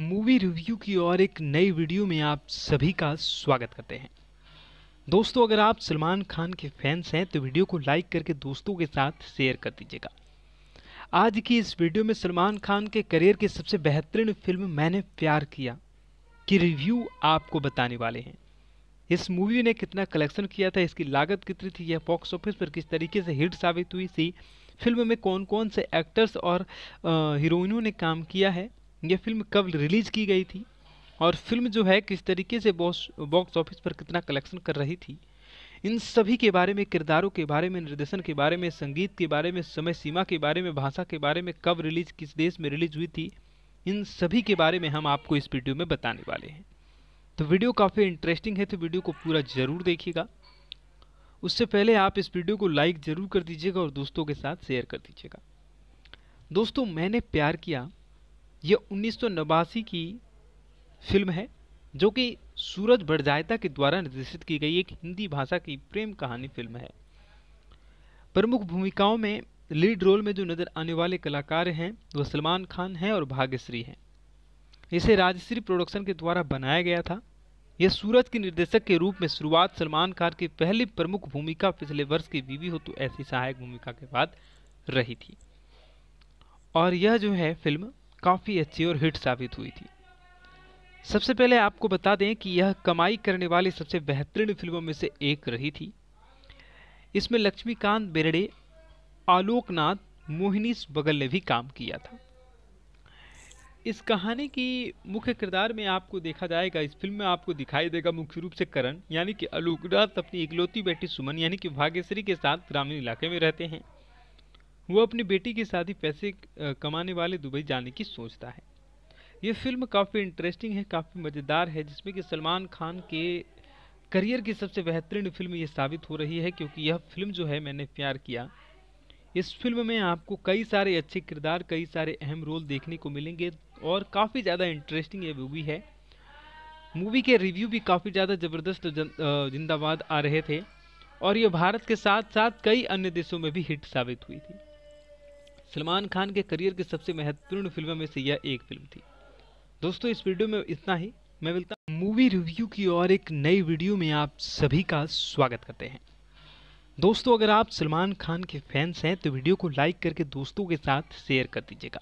movie review की और एक नई वीडियो में आप सभी का स्वागत करते हैं दोस्तों अगर आप सलमान खान के फैंस हैं तो वीडियो को लाइक करके दोस्तों के साथ शेयर कर दीजिएगा आज की इस वीडियो में सलमान खान के करियर की सबसे बेहतरीन फिल्म मैंने प्यार किया की कि रिव्यू आपको बताने वाले हैं इस मूवी ने कितना कलेक्शन किया था इसकी लागत कितनी थी यह बॉक्स ऑफिस पर किस तरीके से हिट साबित हुई थी फिल्म में कौन कौन से एक्टर्स और हीरोइनों ने काम किया है ये फिल्म कब रिलीज़ की गई थी और फिल्म जो है किस तरीके से बॉक्स ऑफिस पर कितना कलेक्शन कर रही थी इन सभी के बारे में किरदारों के बारे में निर्देशन के बारे में संगीत के बारे में समय सीमा के बारे में भाषा के बारे में कब रिलीज किस देश में रिलीज हुई थी इन सभी के बारे में हम आपको इस वीडियो में बताने वाले हैं तो वीडियो काफ़ी इंटरेस्टिंग है तो वीडियो को पूरा ज़रूर देखिएगा उससे पहले आप इस वीडियो को लाइक ज़रूर कर दीजिएगा और दोस्तों के साथ शेयर कर दीजिएगा दोस्तों मैंने प्यार किया यह उन्नीस की फिल्म है जो कि सूरज भड़जायता के द्वारा निर्देशित की गई एक हिंदी भाषा की प्रेम कहानी फिल्म है प्रमुख भूमिकाओं में लीड रोल में जो नज़र आने वाले कलाकार हैं वह सलमान खान हैं और भाग्यश्री हैं इसे राजश्री प्रोडक्शन के द्वारा बनाया गया था यह सूरज के निर्देशक के रूप में शुरुआत सलमान खान की पहली प्रमुख भूमिका पिछले वर्ष की बीवी हो तो ऐसी सहायक भूमिका के बाद रही थी और यह जो है फिल्म काफ़ी अच्छी और हिट साबित हुई थी सबसे पहले आपको बता दें कि यह कमाई करने वाली सबसे बेहतरीन फिल्मों में से एक रही थी इसमें लक्ष्मीकांत बेरडे आलोकनाथ मोहिनीस बगल ने भी काम किया था इस कहानी की मुख्य किरदार में आपको देखा जाएगा इस फिल्म में आपको दिखाई देगा मुख्य रूप से करण यानी कि आलोकनाथ अपनी इकलौती बेटी सुमन यानी कि भाग्यश्री के साथ ग्रामीण इलाके में रहते हैं वो अपनी बेटी की शादी पैसे कमाने वाले दुबई जाने की सोचता है ये फिल्म काफ़ी इंटरेस्टिंग है काफ़ी मज़ेदार है जिसमें कि सलमान खान के करियर की सबसे बेहतरीन फिल्म ये साबित हो रही है क्योंकि यह फिल्म जो है मैंने प्यार किया इस फिल्म में आपको कई सारे अच्छे किरदार कई सारे अहम रोल देखने को मिलेंगे और काफ़ी ज़्यादा इंटरेस्टिंग ये मूवी है मूवी के रिव्यू भी काफ़ी ज़्यादा ज़बरदस्त जिंदाबाद आ रहे थे और ये भारत के साथ साथ कई अन्य देशों में भी हिट साबित हुई थी सलमान खान के करियर की सबसे महत्वपूर्ण फिल्मों में से यह एक फिल्म थी दोस्तों इस वीडियो में इतना ही मैं मिलता हूँ मूवी रिव्यू की और एक नई वीडियो में आप सभी का स्वागत करते हैं दोस्तों अगर आप सलमान खान के फैंस हैं तो वीडियो को लाइक करके दोस्तों के साथ शेयर कर दीजिएगा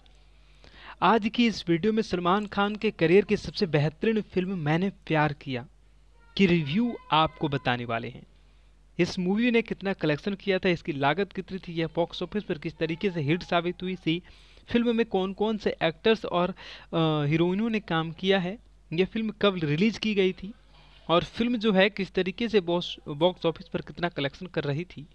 आज की इस वीडियो में सलमान खान के करियर की सबसे बेहतरीन फिल्म मैंने प्यार किया की रिव्यू आपको बताने वाले हैं इस मूवी ने कितना कलेक्शन किया था इसकी लागत कितनी थी यह बॉक्स ऑफिस पर किस तरीके से हिट साबित हुई थी फिल्म में कौन कौन से एक्टर्स और हीरोइनों ने काम किया है यह फिल्म कब रिलीज़ की गई थी और फिल्म जो है किस तरीके से बॉस बॉक्स ऑफिस पर कितना कलेक्शन कर रही थी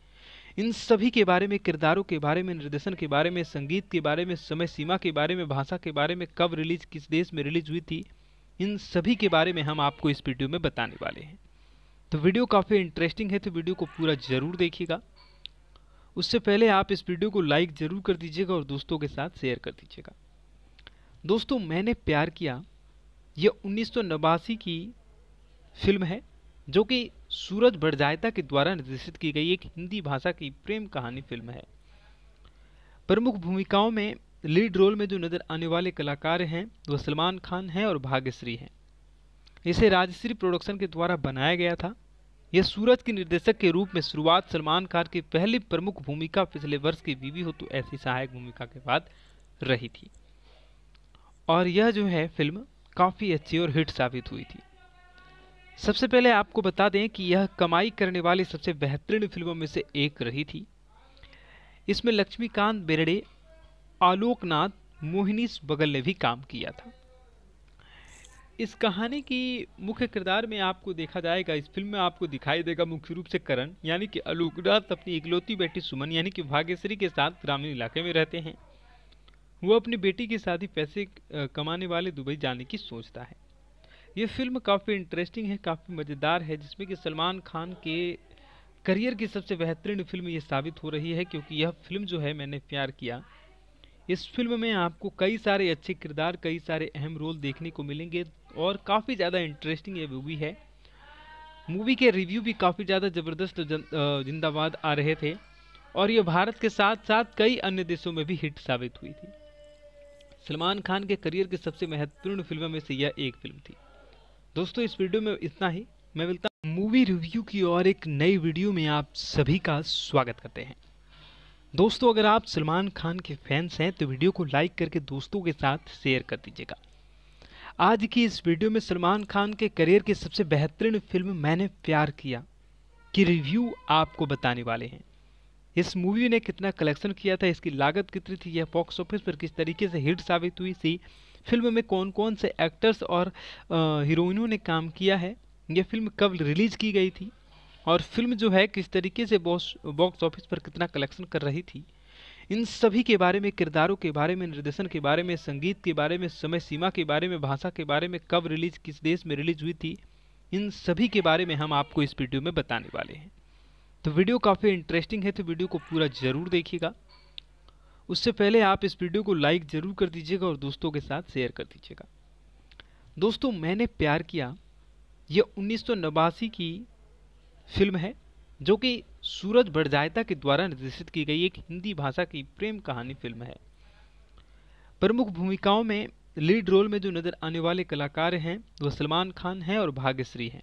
इन सभी के बारे में किरदारों के बारे में निर्देशन के बारे में संगीत के बारे में समय सीमा के बारे में भाषा के बारे में कब रिलीज किस देश में रिलीज हुई थी इन सभी के बारे में हम आपको इस वीडियो में बताने वाले हैं तो वीडियो काफ़ी इंटरेस्टिंग है तो वीडियो को पूरा ज़रूर देखिएगा उससे पहले आप इस वीडियो को लाइक ज़रूर कर दीजिएगा और दोस्तों के साथ शेयर कर दीजिएगा दोस्तों मैंने प्यार किया यह उन्नीस की फिल्म है जो कि सूरज बड़जायता के द्वारा निर्देशित की गई एक हिंदी भाषा की प्रेम कहानी फिल्म है प्रमुख भूमिकाओं में लीड रोल में जो नज़र आने वाले कलाकार हैं वह सलमान खान हैं और भाग्यश्री हैं इसे राजश्री प्रोडक्शन के द्वारा बनाया गया था यह सूरज के निर्देशक के रूप में शुरुआत सलमान खान की पहली प्रमुख भूमिका पिछले वर्ष की बीवी हो तो ऐसी सहायक भूमिका के बाद रही थी और यह जो है फिल्म काफ़ी अच्छी और हिट साबित हुई थी सबसे पहले आपको बता दें कि यह कमाई करने वाली सबसे बेहतरीन फिल्मों में से एक रही थी इसमें लक्ष्मीकांत बेरडे आलोकनाथ मोहिनीस बगल ने भी काम किया था इस कहानी की मुख्य किरदार में आपको देखा जाएगा इस फिल्म में आपको दिखाई देगा मुख्य रूप से करण यानी कि अलोकनाथ अपनी इकलौती बेटी सुमन यानी कि भाग्यश्री के साथ ग्रामीण इलाके में रहते हैं वो अपनी बेटी की शादी पैसे कमाने वाले दुबई जाने की सोचता है ये फिल्म काफ़ी इंटरेस्टिंग है काफ़ी मज़ेदार है जिसमें कि सलमान खान के करियर की सबसे बेहतरीन फिल्म ये साबित हो रही है क्योंकि यह फिल्म जो है मैंने प्यार किया इस फिल्म में आपको कई सारे अच्छे किरदार कई सारे अहम रोल देखने को मिलेंगे और काफ़ी ज़्यादा इंटरेस्टिंग ये मूवी है मूवी के रिव्यू भी काफ़ी ज़्यादा ज़बरदस्त जिंदाबाद आ रहे थे और ये भारत के साथ साथ कई अन्य देशों में भी हिट साबित हुई थी सलमान खान के करियर की सबसे महत्वपूर्ण फिल्मों में से यह एक फिल्म थी दोस्तों इस वीडियो में इतना ही मैं मिलता मूवी रिव्यू की और एक नई वीडियो में आप सभी का स्वागत करते हैं दोस्तों अगर आप सलमान खान के फैंस हैं तो वीडियो को लाइक करके दोस्तों के साथ शेयर कर दीजिएगा आज की इस वीडियो में सलमान खान के करियर की सबसे बेहतरीन फिल्म मैंने प्यार किया की रिव्यू आपको बताने वाले हैं इस मूवी ने कितना कलेक्शन किया था इसकी लागत कितनी थी यह बॉक्स ऑफिस पर किस तरीके से हिट साबित हुई थी फिल्म में कौन कौन से एक्टर्स और हीरोइनों ने काम किया है यह फिल्म कब रिलीज़ की गई थी और फिल्म जो है किस तरीके से बॉक्स ऑफिस पर कितना कलेक्शन कर रही थी इन सभी के बारे में किरदारों के बारे में निर्देशन के बारे में संगीत के बारे में समय सीमा के बारे में भाषा के बारे में कब रिलीज किस देश में रिलीज हुई थी इन सभी के बारे में हम आपको इस वीडियो में बताने वाले हैं तो वीडियो काफ़ी इंटरेस्टिंग है तो वीडियो को पूरा ज़रूर देखिएगा उससे पहले आप इस वीडियो को लाइक ज़रूर कर दीजिएगा और दोस्तों के साथ शेयर कर दीजिएगा दोस्तों मैंने प्यार किया यह उन्नीस की फिल्म है जो कि सूरज बड़जायता के द्वारा निर्देशित की गई एक हिंदी भाषा की प्रेम कहानी फिल्म है प्रमुख भूमिकाओं में लीड रोल में जो नजर आने वाले कलाकार हैं वह सलमान खान हैं और भाग्यश्री हैं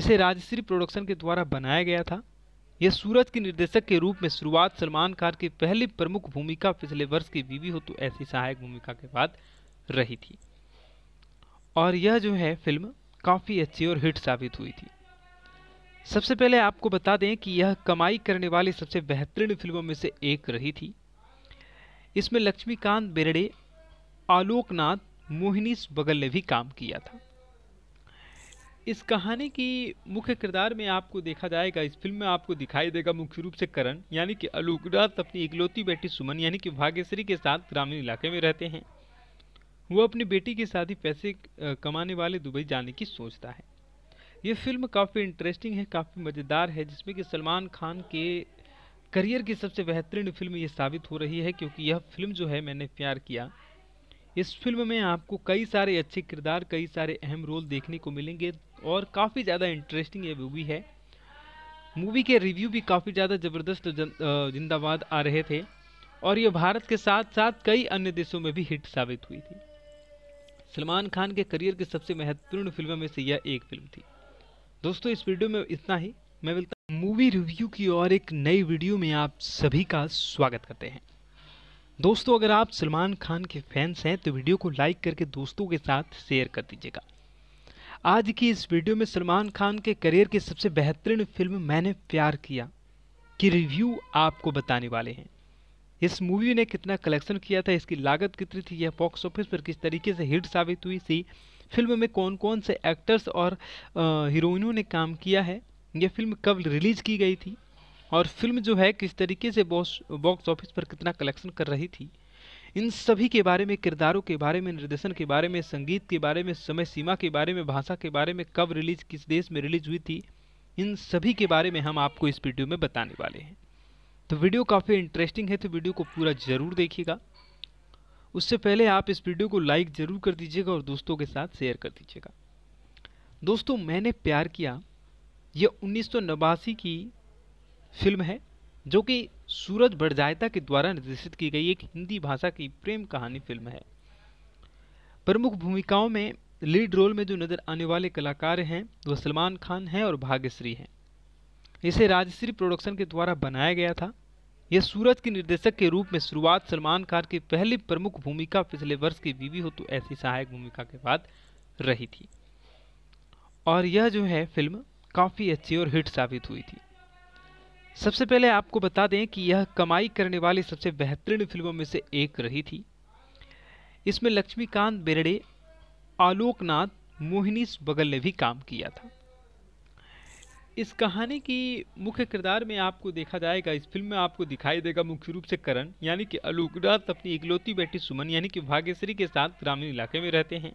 इसे राजश्री प्रोडक्शन के द्वारा बनाया गया था यह सूरज के निर्देशक के रूप में शुरुआत सलमान खान की पहली प्रमुख भूमिका पिछले वर्ष की बीवी हो तो ऐसी सहायक भूमिका के बाद रही थी और यह जो है फिल्म काफ़ी अच्छी और हिट साबित हुई थी सबसे पहले आपको बता दें कि यह कमाई करने वाली सबसे बेहतरीन फिल्मों में से एक रही थी इसमें लक्ष्मीकांत बेरडे आलोकनाथ मोहिनीस बगल ने भी काम किया था इस कहानी की मुख्य किरदार में आपको देखा जाएगा इस फिल्म में आपको दिखाई देगा मुख्य रूप से करण यानी कि आलोकनाथ अपनी इकलौती बेटी सुमन यानी कि भाग्यश्री के साथ ग्रामीण इलाके में रहते हैं वो अपनी बेटी की शादी पैसे कमाने वाले दुबई जाने की सोचता है ये फिल्म काफ़ी इंटरेस्टिंग है काफ़ी मज़ेदार है जिसमें कि सलमान खान के करियर की सबसे बेहतरीन फिल्म ये साबित हो रही है क्योंकि यह फिल्म जो है मैंने प्यार किया इस फिल्म में आपको कई सारे अच्छे किरदार कई सारे अहम रोल देखने को मिलेंगे और काफ़ी ज़्यादा इंटरेस्टिंग ये मूवी है मूवी के रिव्यू भी काफ़ी ज़्यादा ज़बरदस्त जिंदाबाद आ रहे थे और ये भारत के साथ साथ कई अन्य देशों में भी हिट साबित हुई थी सलमान खान के करियर की सबसे महत्वपूर्ण फिल्मों में से यह एक फिल्म थी दोस्तों इस वीडियो में इतना ही मैं मिलता मूवी रिव्यू की और एक नई वीडियो में आप सभी का स्वागत करते हैं दोस्तों अगर आप सलमान खान के फैंस हैं तो वीडियो को लाइक करके दोस्तों के साथ शेयर कर दीजिएगा आज की इस वीडियो में सलमान खान के करियर की सबसे बेहतरीन फिल्म मैंने प्यार किया की रिव्यू आपको बताने वाले हैं इस मूवी ने कितना कलेक्शन किया था इसकी लागत कितनी थी यह बॉक्स ऑफिस पर किस तरीके से हिट साबित हुई थी फिल्म में कौन कौन से एक्टर्स और हीरोइनों ने काम किया है यह फिल्म कब रिलीज़ की गई थी और फिल्म जो है किस तरीके से बॉक्स बॉक्स ऑफिस पर कितना कलेक्शन कर रही थी इन सभी के बारे में किरदारों के बारे में निर्देशन के बारे में संगीत के बारे में समय सीमा के बारे में भाषा के बारे में कब रिलीज किस देश में रिलीज हुई थी इन सभी के बारे में हम आपको इस वीडियो में बताने वाले हैं तो वीडियो काफ़ी इंटरेस्टिंग है तो वीडियो को पूरा ज़रूर देखिएगा उससे पहले आप इस वीडियो को लाइक ज़रूर कर दीजिएगा और दोस्तों के साथ शेयर कर दीजिएगा दोस्तों मैंने प्यार किया यह उन्नीस की फिल्म है जो कि सूरज बड़जायता के द्वारा निर्देशित की गई एक हिंदी भाषा की प्रेम कहानी फिल्म है प्रमुख भूमिकाओं में लीड रोल में जो नज़र आने वाले कलाकार हैं वह सलमान खान हैं और भाग्यश्री हैं इसे राजश्री प्रोडक्शन के द्वारा बनाया गया था यह सूरज के निर्देशक के रूप में शुरुआत सलमान खान की पहली प्रमुख भूमिका पिछले वर्ष की बीवी हो तो ऐसी सहायक भूमिका के बाद रही थी और यह जो है फिल्म काफ़ी अच्छी और हिट साबित हुई थी सबसे पहले आपको बता दें कि यह कमाई करने वाली सबसे बेहतरीन फिल्मों में से एक रही थी इसमें लक्ष्मीकांत बेरडे आलोकनाथ मोहिनीस बगल ने भी काम किया था इस कहानी की मुख्य किरदार में आपको देखा जाएगा इस फिल्म में आपको दिखाई देगा मुख्य रूप से करण यानी कि आलोकनाथ अपनी इकलौती बेटी सुमन यानी कि भाग्यश्री के साथ ग्रामीण इलाके में रहते हैं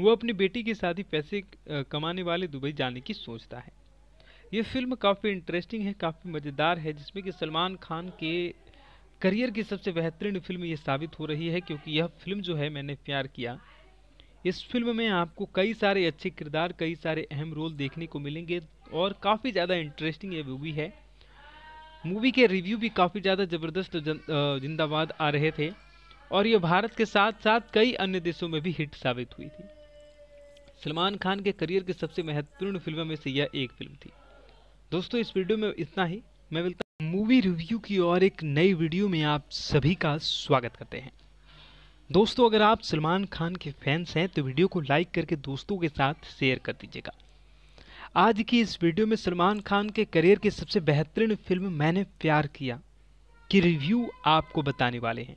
वो अपनी बेटी के साथ ही पैसे कमाने वाले दुबई जाने की सोचता है ये फिल्म काफ़ी इंटरेस्टिंग है काफ़ी मज़ेदार है जिसमें कि सलमान खान के करियर की सबसे बेहतरीन फिल्म ये साबित हो रही है क्योंकि यह फिल्म जो है मैंने प्यार किया इस फिल्म में आपको कई सारे अच्छे किरदार कई सारे अहम रोल देखने को मिलेंगे और काफ़ी ज़्यादा इंटरेस्टिंग ये मूवी है मूवी के रिव्यू भी काफ़ी ज़्यादा ज़बरदस्त जिंदाबाद आ रहे थे और ये भारत के साथ साथ कई अन्य देशों में भी हिट साबित हुई थी सलमान खान के करियर की सबसे महत्वपूर्ण फिल्मों में से यह एक फिल्म थी दोस्तों इस वीडियो में इतना ही मैं मिलता मूवी रिव्यू की और एक नई वीडियो में आप सभी का स्वागत करते हैं दोस्तों अगर आप सलमान खान के फैंस हैं तो वीडियो को लाइक करके दोस्तों के साथ शेयर कर दीजिएगा आज की इस वीडियो में सलमान खान के करियर की सबसे बेहतरीन फिल्म मैंने प्यार किया की रिव्यू आपको बताने वाले हैं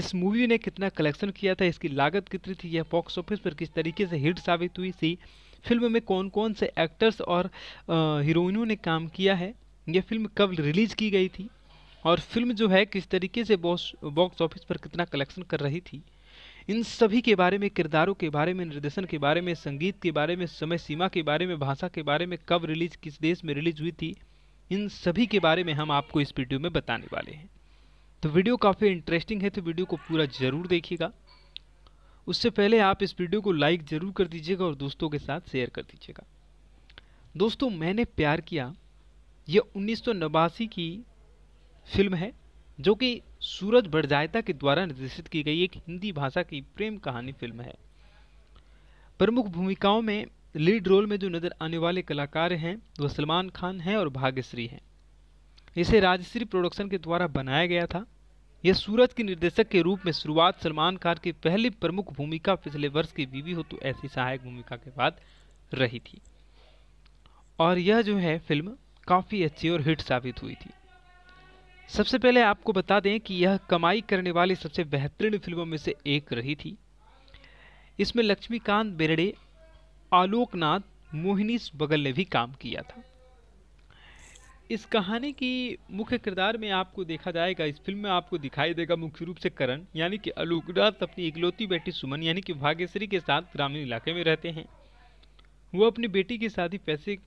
इस मूवी ने कितना कलेक्शन किया था इसकी लागत कितनी थी यह बॉक्स ऑफिस पर किस तरीके से हिट साबित हुई थी फिल्म में कौन कौन से एक्टर्स और हीरोइनों ने काम किया है यह फिल्म कब रिलीज़ की गई थी और फिल्म जो है किस तरीके से बॉक्स ऑफिस पर कितना कलेक्शन कर रही थी इन सभी के बारे में किरदारों के बारे में निर्देशन के बारे में संगीत के बारे में समय सीमा के बारे में भाषा के बारे में कब रिलीज किस देश में रिलीज हुई थी इन सभी के बारे में हम आपको इस वीडियो में बताने वाले हैं तो वीडियो काफ़ी इंटरेस्टिंग है तो वीडियो को पूरा ज़रूर देखिएगा उससे पहले आप इस वीडियो को लाइक ज़रूर कर दीजिएगा और दोस्तों के साथ शेयर कर दीजिएगा दोस्तों मैंने प्यार किया यह उन्नीस की फिल्म है जो कि सूरज बड़जायता के द्वारा निर्देशित की गई एक हिंदी भाषा की प्रेम कहानी फिल्म है प्रमुख भूमिकाओं में लीड रोल में जो नजर आने वाले कलाकार हैं वह सलमान खान हैं और भाग्यश्री हैं इसे राजश्री प्रोडक्शन के द्वारा बनाया गया था यह सूरज के निर्देशक के रूप में शुरुआत सलमान खान की पहली प्रमुख भूमिका पिछले वर्ष की बीवी हो तो ऐसी सहायक भूमिका के बाद रही थी और यह जो है फिल्म काफ़ी अच्छी और हिट साबित हुई थी सबसे पहले आपको बता दें कि यह कमाई करने वाली सबसे बेहतरीन फिल्मों में से एक रही थी इसमें लक्ष्मीकांत बेरडे आलोकनाथ मोहिनीश बगल ने भी काम किया था इस कहानी की मुख्य किरदार में आपको देखा जाएगा इस फिल्म में आपको दिखाई देगा मुख्य रूप से करण यानी कि आलोकनाथ अपनी इकलौती बेटी सुमन यानी कि भाग्यश्री के साथ ग्रामीण इलाके में रहते हैं वो अपनी बेटी की शादी पैसे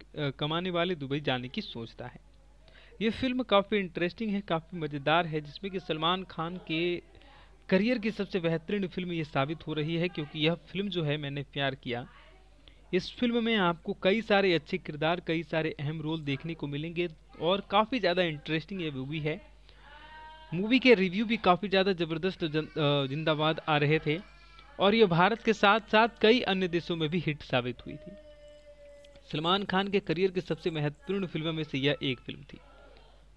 कमाने वाले दुबई जाने की सोचता है ये फिल्म काफ़ी इंटरेस्टिंग है काफ़ी मज़ेदार है जिसमें कि सलमान खान के करियर की सबसे बेहतरीन फिल्म ये साबित हो रही है क्योंकि यह फिल्म जो है मैंने प्यार किया इस फिल्म में आपको कई सारे अच्छे किरदार कई सारे अहम रोल देखने को मिलेंगे और काफ़ी ज़्यादा इंटरेस्टिंग ये मूवी है मूवी के रिव्यू भी काफ़ी ज़्यादा ज़बरदस्त जिंदाबाद आ रहे थे और ये भारत के साथ साथ कई अन्य देशों में भी हिट साबित हुई थी सलमान खान के करियर की सबसे महत्वपूर्ण फिल्मों में से यह एक फिल्म थी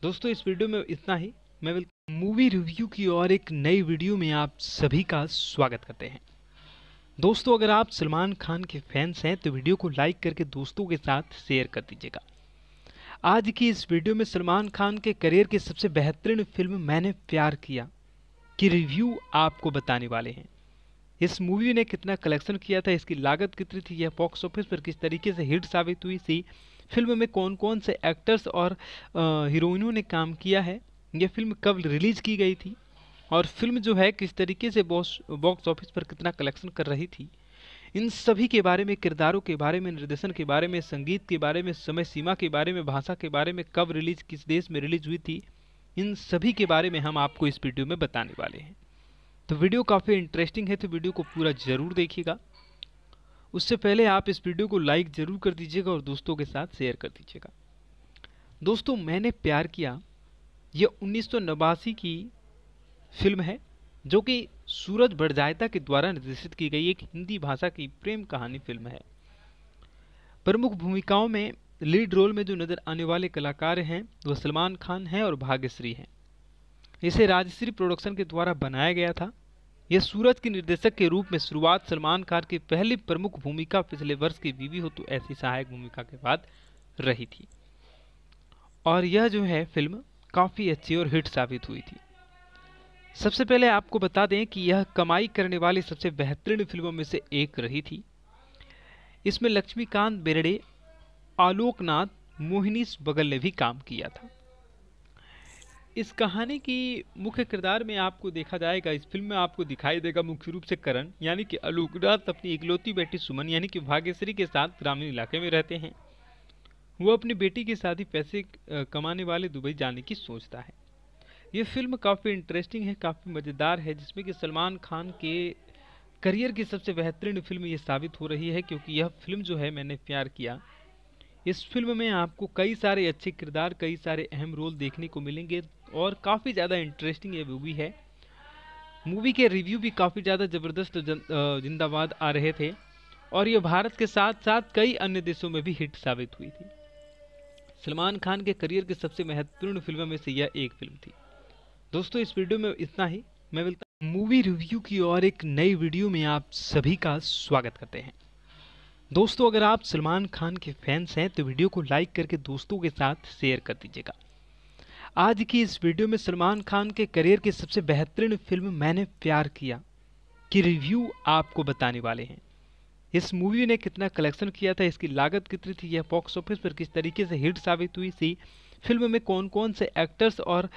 दोस्तों इस वीडियो में इतना ही मैं विल मूवी रिव्यू की और एक नई वीडियो में आप सभी का स्वागत करते हैं दोस्तों अगर आप सलमान खान के फैंस हैं तो वीडियो को लाइक करके दोस्तों के साथ शेयर कर दीजिएगा आज की इस वीडियो में सलमान खान के करियर की सबसे बेहतरीन फिल्म मैंने प्यार किया की रिव्यू आपको बताने वाले हैं इस मूवी ने कितना कलेक्शन किया था इसकी लागत कितनी थी यह बॉक्स ऑफिस पर किस तरीके से हिट साबित हुई थी फिल्म में कौन कौन से एक्टर्स और हीरोइनों ने काम किया है यह फिल्म कब रिलीज़ की गई थी और फिल्म जो है किस तरीके से बॉक्स ऑफिस पर कितना कलेक्शन कर रही थी इन सभी के बारे में किरदारों के बारे में निर्देशन के बारे में संगीत के बारे में समय सीमा के बारे में भाषा के बारे में कब रिलीज किस देश में रिलीज हुई थी इन सभी के बारे में हम आपको इस वीडियो में बताने वाले हैं तो वीडियो काफ़ी इंटरेस्टिंग है तो वीडियो को पूरा ज़रूर देखिएगा उससे पहले आप इस वीडियो को लाइक ज़रूर कर दीजिएगा और दोस्तों के साथ शेयर कर दीजिएगा दोस्तों मैंने प्यार किया यह उन्नीस की फिल्म है जो कि सूरज बड़जायता के द्वारा निर्देशित की गई एक हिंदी भाषा की प्रेम कहानी फिल्म है प्रमुख भूमिकाओं में लीड रोल में जो नज़र आने वाले कलाकार हैं वह सलमान खान हैं और भाग्यश्री हैं इसे राजश्री प्रोडक्शन के द्वारा बनाया गया था यह सूरज के निर्देशक के रूप में शुरुआत सलमान खान की पहली प्रमुख भूमिका पिछले वर्ष की बीवी हो तो ऐसी सहायक भूमिका के बाद रही थी और यह जो है फिल्म काफ़ी अच्छी और हिट साबित हुई थी सबसे पहले आपको बता दें कि यह कमाई करने वाली सबसे बेहतरीन फिल्मों में से एक रही थी इसमें लक्ष्मीकांत बेरडे आलोकनाथ मोहिनीस बगल ने भी काम किया था इस कहानी की मुख्य किरदार में आपको देखा जाएगा इस फिल्म में आपको दिखाई देगा मुख्य रूप से करण यानी कि अलूकनाथ अपनी इकलौती बेटी सुमन यानी कि भाग्यश्री के साथ ग्रामीण इलाके में रहते हैं वो अपनी बेटी की शादी पैसे कमाने वाले दुबई जाने की सोचता है ये फिल्म काफ़ी इंटरेस्टिंग है काफ़ी मज़ेदार है जिसमें कि सलमान खान के करियर की सबसे बेहतरीन फिल्म ये साबित हो रही है क्योंकि यह फिल्म जो है मैंने प्यार किया इस फिल्म में आपको कई सारे अच्छे किरदार कई सारे अहम रोल देखने को मिलेंगे और काफ़ी ज़्यादा इंटरेस्टिंग ये मूवी है मूवी के रिव्यू भी काफ़ी ज़्यादा ज़बरदस्त जिंदाबाद आ रहे थे और ये भारत के साथ साथ कई अन्य देशों में भी हिट साबित हुई थी सलमान खान के करियर की सबसे महत्वपूर्ण फिल्मों में से यह एक फिल्म थी दोस्तों इस वीडियो में इतना ही मैं मिलता मूवी रिव्यू की और एक नई वीडियो में आप सभी का स्वागत करते हैं दोस्तों अगर आप सलमान खान के फैंस हैं तो वीडियो को लाइक करके दोस्तों के साथ शेयर कर दीजिएगा आज की इस वीडियो में सलमान खान के करियर की सबसे बेहतरीन फिल्म मैंने प्यार किया की कि रिव्यू आपको बताने वाले हैं इस मूवी ने कितना कलेक्शन किया था इसकी लागत कितनी थी यह बॉक्स ऑफिस पर किस तरीके से हिट साबित हुई थी फिल्म में कौन कौन से एक्टर्स और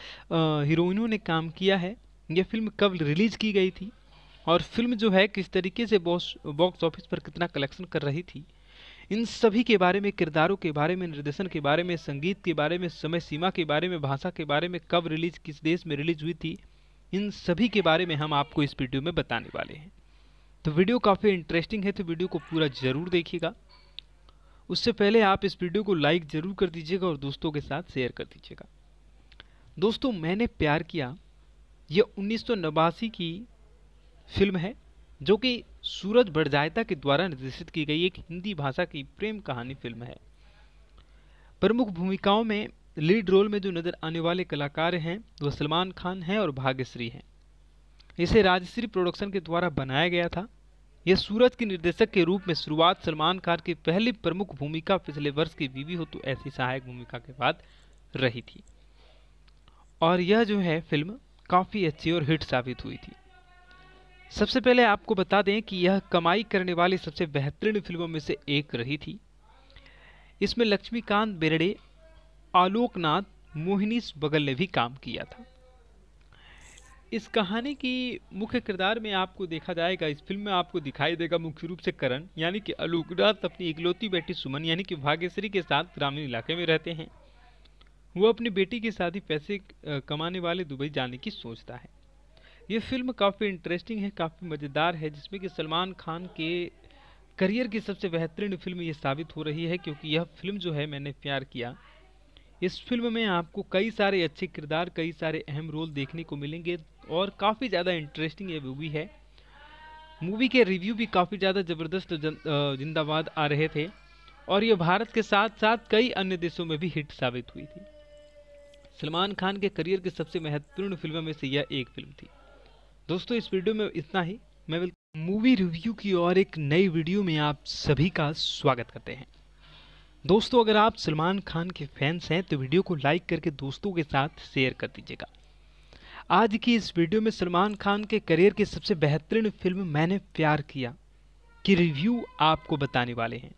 हीरोइनों ने काम किया है यह फिल्म कब रिलीज़ की गई थी और फिल्म जो है किस तरीके से बॉक्स ऑफिस पर कितना कलेक्शन कर रही थी इन सभी के बारे में किरदारों के बारे में निर्देशन के बारे में संगीत के बारे में समय सीमा के बारे में भाषा के बारे में कब रिलीज किस देश में रिलीज हुई थी इन सभी के बारे में हम आपको इस वीडियो में बताने वाले हैं तो वीडियो काफ़ी इंटरेस्टिंग है तो वीडियो को पूरा ज़रूर देखिएगा उससे पहले आप इस वीडियो को लाइक ज़रूर कर दीजिएगा और दोस्तों के साथ शेयर कर दीजिएगा दोस्तों मैंने प्यार किया यह उन्नीस की फिल्म है जो कि सूरज बड़जायता के द्वारा निर्देशित की गई एक हिंदी भाषा की प्रेम कहानी फिल्म है प्रमुख भूमिकाओं में लीड रोल में जो नज़र आने वाले कलाकार हैं वह सलमान खान हैं और भाग्यश्री हैं इसे राजश्री प्रोडक्शन के द्वारा बनाया गया था यह सूरज के निर्देशक के रूप में शुरुआत सलमान खान की पहली प्रमुख भूमिका पिछले वर्ष की बीवी हो तो ऐसी सहायक भूमिका के बाद रही थी और यह जो है फिल्म काफ़ी अच्छी और हिट साबित हुई थी सबसे पहले आपको बता दें कि यह कमाई करने वाली सबसे बेहतरीन फिल्मों में से एक रही थी इसमें लक्ष्मीकांत बेरडे आलोकनाथ मोहिनीस बगल ने भी काम किया था इस कहानी की मुख्य किरदार में आपको देखा जाएगा इस फिल्म में आपको दिखाई देगा मुख्य रूप से करण यानी कि आलोकनाथ अपनी इकलौती बेटी सुमन यानी कि भाग्यश्री के साथ ग्रामीण इलाके में रहते हैं वो अपनी बेटी की शादी पैसे कमाने वाले दुबई जाने की सोचता है ये फिल्म काफ़ी इंटरेस्टिंग है काफ़ी मज़ेदार है जिसमें कि सलमान खान के करियर की सबसे बेहतरीन फिल्म ये साबित हो रही है क्योंकि यह फिल्म जो है मैंने प्यार किया इस फिल्म में आपको कई सारे अच्छे किरदार कई सारे अहम रोल देखने को मिलेंगे और काफ़ी ज़्यादा इंटरेस्टिंग ये मूवी है मूवी के रिव्यू भी काफ़ी ज़्यादा ज़बरदस्त जिंदाबाद आ रहे थे और ये भारत के साथ साथ कई अन्य देशों में भी हिट साबित हुई थी सलमान खान के करियर की सबसे महत्वपूर्ण फिल्मों में से यह एक फिल्म थी दोस्तों इस वीडियो में इतना ही मैं बिल्कुल मूवी रिव्यू की और एक नई वीडियो में आप सभी का स्वागत करते हैं दोस्तों अगर आप सलमान खान के फैंस हैं तो वीडियो को लाइक करके दोस्तों के साथ शेयर कर दीजिएगा आज की इस वीडियो में सलमान खान के करियर की सबसे बेहतरीन फिल्म मैंने प्यार किया की कि रिव्यू आपको बताने वाले हैं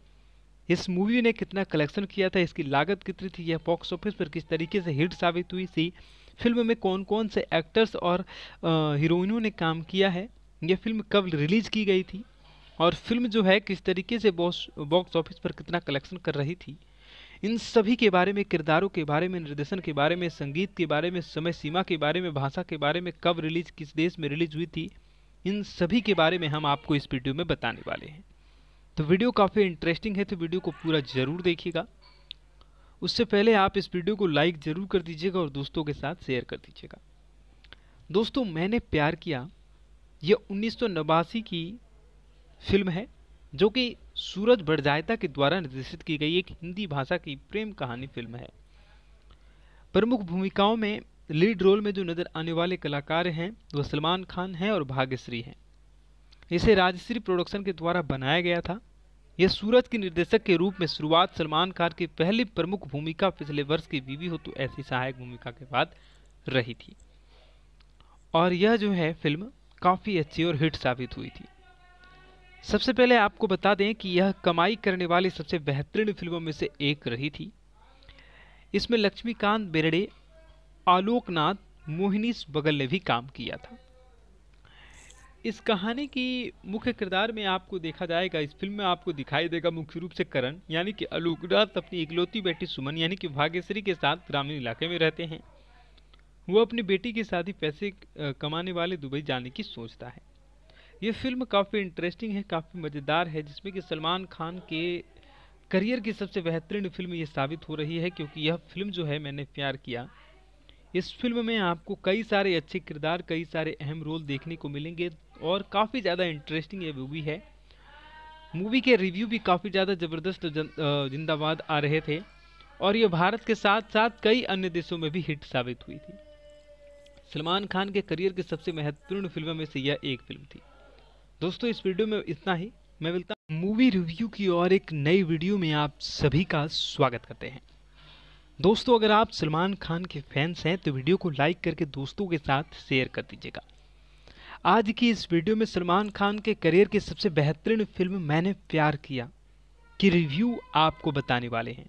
इस मूवी ने कितना कलेक्शन किया था इसकी लागत कितनी थी यह बॉक्स ऑफिस पर किस तरीके से हिट साबित हुई थी फिल्म में कौन कौन से एक्टर्स और हीरोइनों ने काम किया है यह फिल्म कब रिलीज़ की गई थी और फिल्म जो है किस तरीके से बॉक्स ऑफिस पर कितना कलेक्शन कर रही थी इन सभी के बारे में किरदारों के बारे में निर्देशन के बारे में संगीत के बारे में समय सीमा के बारे में भाषा के बारे में कब रिलीज किस देश में रिलीज हुई थी इन सभी के बारे में हम आपको इस वीडियो में बताने वाले हैं तो वीडियो काफ़ी इंटरेस्टिंग है तो वीडियो को पूरा ज़रूर देखिएगा उससे पहले आप इस वीडियो को लाइक ज़रूर कर दीजिएगा और दोस्तों के साथ शेयर कर दीजिएगा दोस्तों मैंने प्यार किया यह उन्नीस की फिल्म है जो कि सूरज भड़जायता के द्वारा निर्देशित की गई एक हिंदी भाषा की प्रेम कहानी फिल्म है प्रमुख भूमिकाओं में लीड रोल में जो नज़र आने वाले कलाकार हैं वह सलमान खान हैं और भाग्यश्री हैं इसे राजश्री प्रोडक्शन के द्वारा बनाया गया था यह सूरज के निर्देशक के रूप में शुरुआत सलमान खान की पहली प्रमुख भूमिका पिछले वर्ष की बीवी हो तो ऐसी सहायक भूमिका के बाद रही थी और यह जो है फिल्म काफ़ी अच्छी और हिट साबित हुई थी सबसे पहले आपको बता दें कि यह कमाई करने वाली सबसे बेहतरीन फिल्मों में से एक रही थी इसमें लक्ष्मीकांत बेरडे आलोकनाथ मोहिनीस बगल ने भी काम किया था इस कहानी की मुख्य किरदार में आपको देखा जाएगा इस फिल्म में आपको दिखाई देगा मुख्य रूप से करण यानी कि अलूकनाथ अपनी इकलौती बेटी सुमन यानी कि भाग्यश्री के साथ ग्रामीण इलाके में रहते हैं वो अपनी बेटी के साथ ही पैसे कमाने वाले दुबई जाने की सोचता है ये फिल्म काफ़ी इंटरेस्टिंग है काफ़ी मज़ेदार है जिसमें कि सलमान खान के करियर की सबसे बेहतरीन फिल्म ये साबित हो रही है क्योंकि यह फिल्म जो है मैंने प्यार किया इस फिल्म में आपको कई सारे अच्छे किरदार कई सारे अहम रोल देखने को मिलेंगे और काफ़ी ज़्यादा इंटरेस्टिंग ये मूवी है मूवी के रिव्यू भी काफ़ी ज़्यादा ज़बरदस्त जिंदाबाद आ रहे थे और ये भारत के साथ साथ कई अन्य देशों में भी हिट साबित हुई थी सलमान खान के करियर की सबसे महत्वपूर्ण फिल्मों में से यह एक फिल्म थी दोस्तों इस वीडियो में इतना ही मैं मिलता मूवी रिव्यू की और एक नई वीडियो में आप सभी का स्वागत करते हैं दोस्तों अगर आप सलमान खान के फैंस हैं तो वीडियो को लाइक करके दोस्तों के साथ शेयर कर दीजिएगा आज की इस वीडियो में सलमान खान के करियर की सबसे बेहतरीन फिल्म मैंने प्यार किया की कि रिव्यू आपको बताने वाले हैं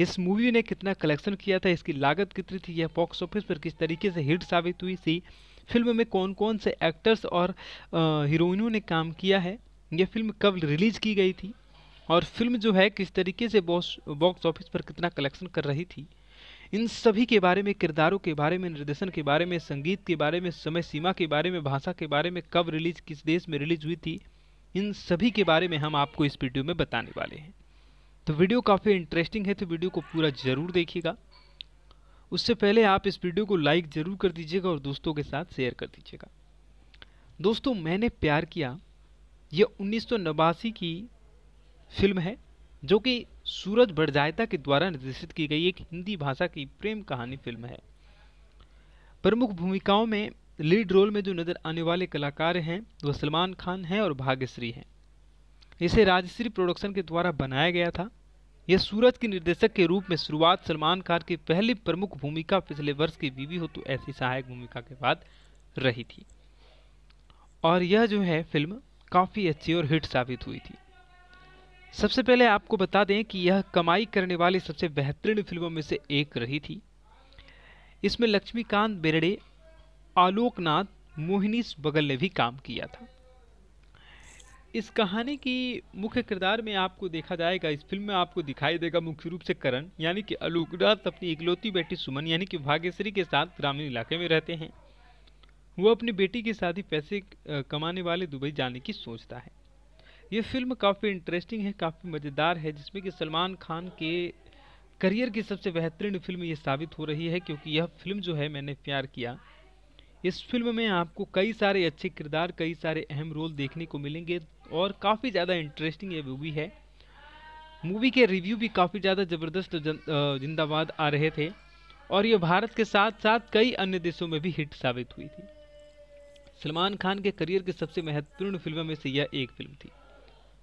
इस मूवी ने कितना कलेक्शन किया था इसकी लागत कितनी थी यह बॉक्स ऑफिस पर किस तरीके से हिट साबित हुई थी फिल्म में कौन कौन से एक्टर्स और हीरोइनों ने काम किया है यह फिल्म कब रिलीज़ की गई थी और फिल्म जो है किस तरीके से बॉक्स ऑफिस पर कितना कलेक्शन कर रही थी इन सभी के बारे में किरदारों के बारे में निर्देशन के बारे में संगीत के बारे में समय सीमा के बारे में भाषा के बारे में कब रिलीज किस देश में रिलीज हुई थी इन सभी के बारे में हम आपको इस वीडियो में बताने वाले हैं तो वीडियो काफ़ी इंटरेस्टिंग है तो वीडियो को पूरा ज़रूर देखिएगा उससे पहले आप इस वीडियो को लाइक ज़रूर कर दीजिएगा और दोस्तों के साथ शेयर कर दीजिएगा दोस्तों मैंने प्यार किया यह उन्नीस की फिल्म है जो कि सूरज बड़जायता के द्वारा निर्देशित की गई एक हिंदी भाषा की प्रेम कहानी फिल्म है प्रमुख भूमिकाओं में लीड रोल में जो नजर आने वाले कलाकार हैं वह सलमान खान हैं और भाग्यश्री हैं इसे राजश्री प्रोडक्शन के द्वारा बनाया गया था यह सूरज के निर्देशक के रूप में शुरुआत सलमान खान की पहली प्रमुख भूमिका पिछले वर्ष की बीवी हो तो ऐसी सहायक भूमिका के बाद रही थी और यह जो है फिल्म काफ़ी अच्छी और हिट साबित हुई थी सबसे पहले आपको बता दें कि यह कमाई करने वाली सबसे बेहतरीन फिल्मों में से एक रही थी इसमें लक्ष्मीकांत बेरडे आलोकनाथ मोहिनीस बगल ने भी काम किया था इस कहानी की मुख्य किरदार में आपको देखा जाएगा इस फिल्म में आपको दिखाई देगा मुख्य रूप से करण यानी कि आलोकनाथ अपनी इकलौती बेटी सुमन यानी कि भाग्यश्री के साथ ग्रामीण इलाके में रहते हैं वो अपनी बेटी की शादी पैसे कमाने वाले दुबई जाने की सोचता है ये फिल्म काफ़ी इंटरेस्टिंग है काफ़ी मज़ेदार है जिसमें कि सलमान खान के करियर की सबसे बेहतरीन फिल्म ये साबित हो रही है क्योंकि यह फिल्म जो है मैंने प्यार किया इस फिल्म में आपको कई सारे अच्छे किरदार कई सारे अहम रोल देखने को मिलेंगे और काफ़ी ज़्यादा इंटरेस्टिंग ये मूवी है मूवी के रिव्यू भी काफ़ी ज़्यादा ज़बरदस्त जिंदाबाद आ रहे थे और ये भारत के साथ साथ कई अन्य देशों में भी हिट साबित हुई थी सलमान खान के करियर की सबसे महत्वपूर्ण फिल्मों में से यह एक फिल्म थी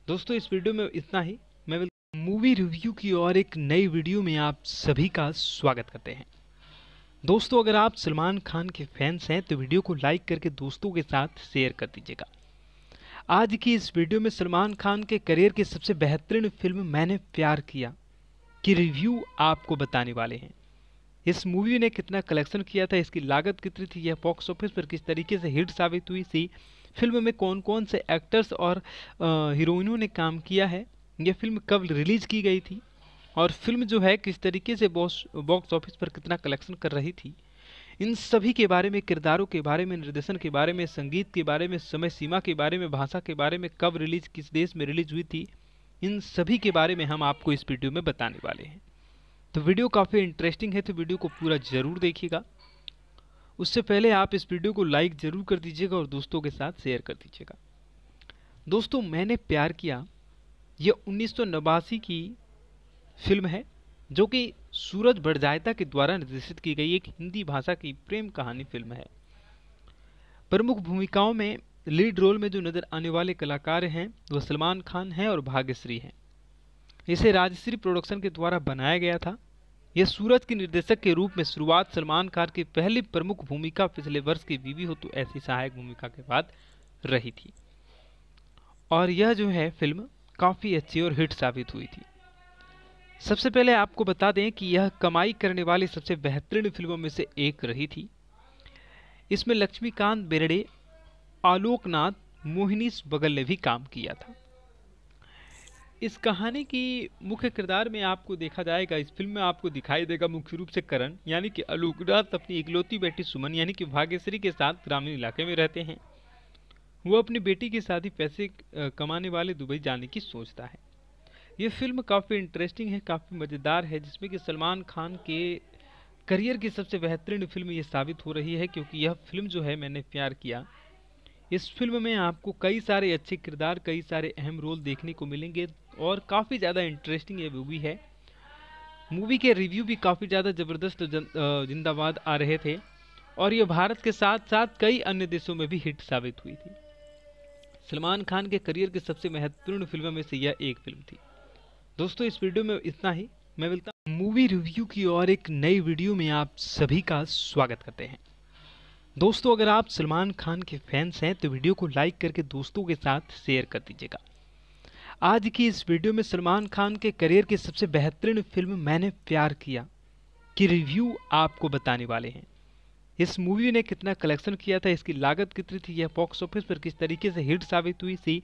दोस्तों इस वीडियो में इतना ही मैं मूवी रिव्यू की और एक नई वीडियो में आप सभी का स्वागत करते हैं दोस्तों अगर आप सलमान खान के फैंस हैं तो वीडियो को लाइक करके दोस्तों के साथ शेयर कर दीजिएगा आज की इस वीडियो में सलमान खान के करियर की सबसे बेहतरीन फिल्म मैंने प्यार किया की कि रिव्यू आपको बताने वाले हैं इस मूवी ने कितना कलेक्शन किया था इसकी लागत कितनी थी यह बॉक्स ऑफिस पर किस तरीके से हिट साबित हुई थी फिल्म में कौन कौन से एक्टर्स और हीरोइनों ने काम किया है यह फिल्म कब रिलीज़ की गई थी और फिल्म जो है किस तरीके से बॉक्स बॉक्स ऑफिस पर कितना कलेक्शन कर रही थी इन सभी के बारे में किरदारों के बारे में निर्देशन के बारे में संगीत के बारे में समय सीमा के बारे में भाषा के बारे में कब रिलीज किस देश में रिलीज हुई थी इन सभी के बारे में हम आपको इस वीडियो में बताने वाले हैं तो वीडियो काफ़ी इंटरेस्टिंग है तो वीडियो को पूरा ज़रूर देखिएगा उससे पहले आप इस वीडियो को लाइक ज़रूर कर दीजिएगा और दोस्तों के साथ शेयर कर दीजिएगा दोस्तों मैंने प्यार किया यह उन्नीस की फिल्म है जो कि सूरज बड़जायता के द्वारा निर्देशित की गई एक हिंदी भाषा की प्रेम कहानी फिल्म है प्रमुख भूमिकाओं में लीड रोल में जो नज़र आने वाले कलाकार हैं वह सलमान खान हैं और भाग्यश्री हैं इसे राजश्री प्रोडक्शन के द्वारा बनाया गया था यह सूरज के निर्देशक के रूप में शुरुआत सलमान खान की पहली प्रमुख भूमिका पिछले वर्ष की बीवी हो तो ऐसी सहायक भूमिका के बाद रही थी और यह जो है फिल्म काफ़ी अच्छी और हिट साबित हुई थी सबसे पहले आपको बता दें कि यह कमाई करने वाली सबसे बेहतरीन फिल्मों में से एक रही थी इसमें लक्ष्मीकांत बेरडे आलोकनाथ मोहिनीस बगल ने भी काम किया था इस कहानी की मुख्य किरदार में आपको देखा जाएगा इस फिल्म में आपको दिखाई देगा मुख्य रूप से करण यानी कि आलोकनाथ अपनी इकलौती बेटी सुमन यानी कि भाग्यश्री के साथ ग्रामीण इलाके में रहते हैं वो अपनी बेटी के साथ ही पैसे कमाने वाले दुबई जाने की सोचता है ये फिल्म काफ़ी इंटरेस्टिंग है काफ़ी मज़ेदार है जिसमें कि सलमान खान के करियर की सबसे बेहतरीन फिल्म ये साबित हो रही है क्योंकि यह फिल्म जो है मैंने प्यार किया इस फिल्म में आपको कई सारे अच्छे किरदार कई सारे अहम रोल देखने को मिलेंगे और काफ़ी ज़्यादा इंटरेस्टिंग ये मूवी है मूवी के रिव्यू भी काफ़ी ज़्यादा ज़बरदस्त जिंदाबाद आ रहे थे और ये भारत के साथ साथ कई अन्य देशों में भी हिट साबित हुई थी सलमान खान के करियर की सबसे महत्वपूर्ण फिल्मों में से यह एक फिल्म थी दोस्तों इस वीडियो में इतना ही मैं मिलता हूँ मूवी रिव्यू की और एक नई वीडियो में आप सभी का स्वागत करते हैं दोस्तों अगर आप सलमान खान के फैंस हैं तो वीडियो को लाइक करके दोस्तों के साथ शेयर कर दीजिएगा आज की इस वीडियो में सलमान खान के करियर की सबसे बेहतरीन फिल्म मैंने प्यार किया की रिव्यू आपको बताने वाले हैं इस मूवी ने कितना कलेक्शन किया था इसकी लागत कितनी थी यह बॉक्स ऑफिस पर किस तरीके से हिट साबित हुई थी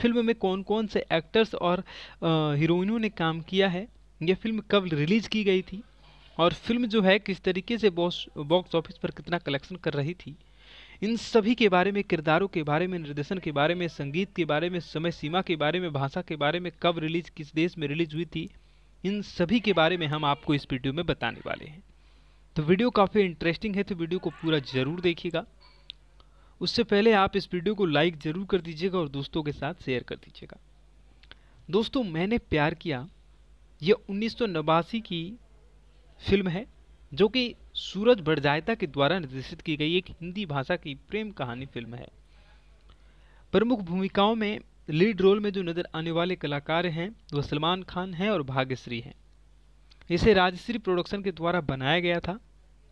फिल्म में कौन कौन से एक्टर्स और हीरोइनों ने काम किया है यह फिल्म कब रिलीज़ की गई थी और फिल्म जो है किस तरीके से बॉक्स ऑफिस पर कितना कलेक्शन कर रही थी इन सभी के बारे में किरदारों के बारे में निर्देशन के बारे में संगीत के बारे में समय सीमा के बारे में भाषा के बारे में कब रिलीज किस देश में रिलीज हुई थी इन सभी के बारे में हम आपको इस वीडियो में बताने वाले हैं तो वीडियो काफ़ी इंटरेस्टिंग है तो वीडियो को पूरा ज़रूर देखिएगा उससे पहले आप इस वीडियो को लाइक ज़रूर कर दीजिएगा और दोस्तों के साथ शेयर कर दीजिएगा दोस्तों मैंने प्यार किया यह उन्नीस की फिल्म है जो कि सूरज बड़जायता के द्वारा निर्देशित की गई एक हिंदी भाषा की प्रेम कहानी फिल्म है प्रमुख भूमिकाओं में लीड रोल में जो नजर आने वाले कलाकार हैं वह सलमान खान हैं और भाग्यश्री हैं इसे राजश्री प्रोडक्शन के द्वारा बनाया गया था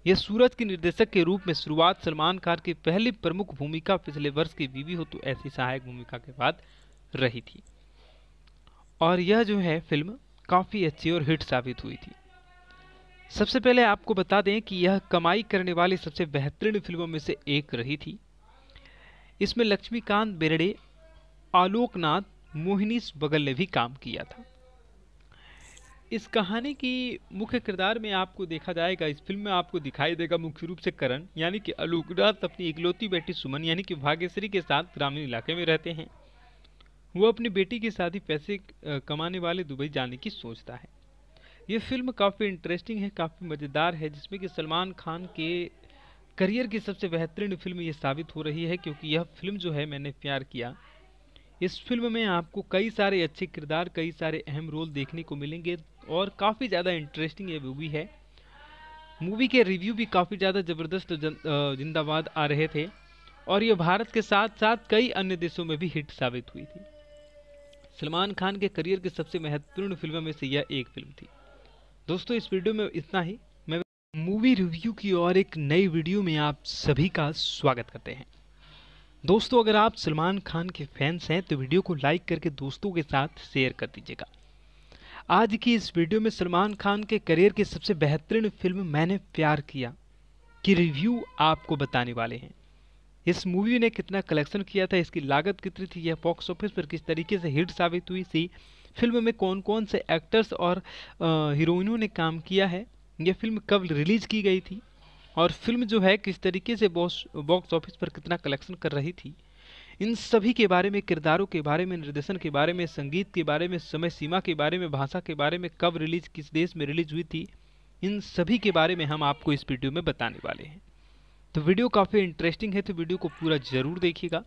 यह सूरज के निर्देशक के रूप में शुरुआत सलमान खान की पहली प्रमुख भूमिका पिछले वर्ष की बीवी हो तो ऐसी सहायक भूमिका के बाद रही थी और यह जो है फिल्म काफ़ी अच्छी और हिट साबित हुई थी सबसे पहले आपको बता दें कि यह कमाई करने वाली सबसे बेहतरीन फिल्मों में से एक रही थी इसमें लक्ष्मीकांत बेरडे आलोकनाथ मोहिनीस बगल ने भी काम किया था इस कहानी की मुख्य किरदार में आपको देखा जाएगा इस फिल्म में आपको दिखाई देगा मुख्य रूप से करण यानी कि आलोकनाथ अपनी इकलौती बेटी सुमन यानी कि भाग्यश्री के साथ ग्रामीण इलाके में रहते हैं वो अपनी बेटी की शादी पैसे कमाने वाले दुबई जाने की सोचता है ये फिल्म काफ़ी इंटरेस्टिंग है काफ़ी मज़ेदार है जिसमें कि सलमान खान के करियर की सबसे बेहतरीन फिल्म ये साबित हो रही है क्योंकि यह फिल्म जो है मैंने प्यार किया इस फिल्म में आपको कई सारे अच्छे किरदार कई सारे अहम रोल देखने को मिलेंगे और काफ़ी ज़्यादा इंटरेस्टिंग ये मूवी है मूवी के रिव्यू भी काफ़ी ज़्यादा ज़बरदस्त जिंदाबाद आ रहे थे और ये भारत के साथ साथ कई अन्य देशों में भी हिट साबित हुई थी सलमान खान के करियर की सबसे महत्वपूर्ण फिल्मों में से यह एक फिल्म थी दोस्तों इस वीडियो में इतना ही मैं मूवी रिव्यू की और एक नई वीडियो में आप सभी का स्वागत करते हैं दोस्तों अगर आप सलमान खान के फैंस हैं तो वीडियो को लाइक करके दोस्तों के साथ शेयर कर दीजिएगा आज की इस वीडियो में सलमान खान के करियर की सबसे बेहतरीन फिल्म मैंने प्यार किया की रिव्यू आपको बताने वाले हैं इस मूवी ने कितना कलेक्शन किया था इसकी लागत कितनी थी यह बॉक्स ऑफिस पर किस तरीके से हिट साबित हुई थी फिल्म में कौन कौन से एक्टर्स और हीरोइनों ने काम किया है यह फिल्म कब रिलीज़ की गई थी और फिल्म जो है किस तरीके से बॉक्स ऑफिस पर कितना कलेक्शन कर रही थी इन सभी के बारे में किरदारों के बारे में निर्देशन के बारे में संगीत के बारे में समय सीमा के बारे में भाषा के बारे में कब रिलीज किस देश में रिलीज हुई थी इन सभी के बारे में हम आपको इस वीडियो में बताने वाले हैं तो वीडियो काफ़ी इंटरेस्टिंग है तो वीडियो को पूरा ज़रूर देखिएगा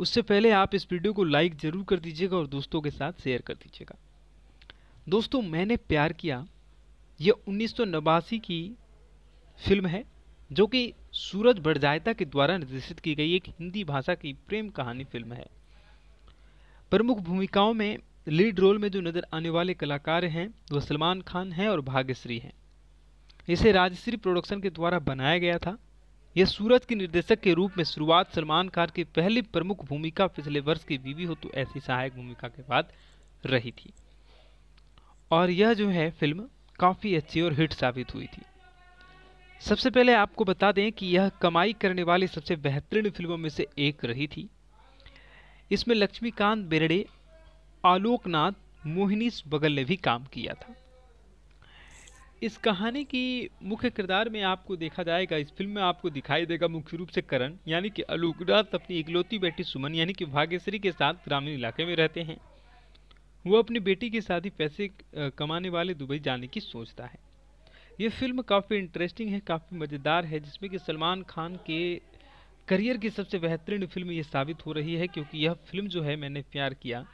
उससे पहले आप इस वीडियो को लाइक ज़रूर कर दीजिएगा और दोस्तों के साथ शेयर कर दीजिएगा दोस्तों मैंने प्यार किया यह उन्नीस की फिल्म है जो कि सूरज बड़जायता के द्वारा निर्देशित की गई एक हिंदी भाषा की प्रेम कहानी फिल्म है प्रमुख भूमिकाओं में लीड रोल में जो नज़र आने वाले कलाकार हैं वह सलमान खान हैं और भाग्यश्री हैं इसे राजश्री प्रोडक्शन के द्वारा बनाया गया था यह सूरज के निर्देशक के रूप में शुरुआत सलमान खान की पहली प्रमुख भूमिका पिछले वर्ष की बीवी हो तो ऐसी सहायक भूमिका के बाद रही थी और यह जो है फिल्म काफ़ी अच्छी और हिट साबित हुई थी सबसे पहले आपको बता दें कि यह कमाई करने वाली सबसे बेहतरीन फिल्मों में से एक रही थी इसमें लक्ष्मीकांत बेरडे आलोकनाथ मोहिनीस बगल ने भी काम किया था इस कहानी की मुख्य किरदार में आपको देखा जाएगा इस फिल्म में आपको दिखाई देगा मुख्य रूप से करण यानी कि आलोक रात अपनी इकलौती बेटी सुमन यानी कि भाग्यश्री के साथ ग्रामीण इलाके में रहते हैं वो अपनी बेटी की शादी पैसे कमाने वाले दुबई जाने की सोचता है ये फिल्म काफ़ी इंटरेस्टिंग है काफ़ी मज़ेदार है जिसमें कि सलमान खान के करियर की सबसे बेहतरीन फिल्म ये साबित हो रही है क्योंकि यह फिल्म जो है मैंने प्यार किया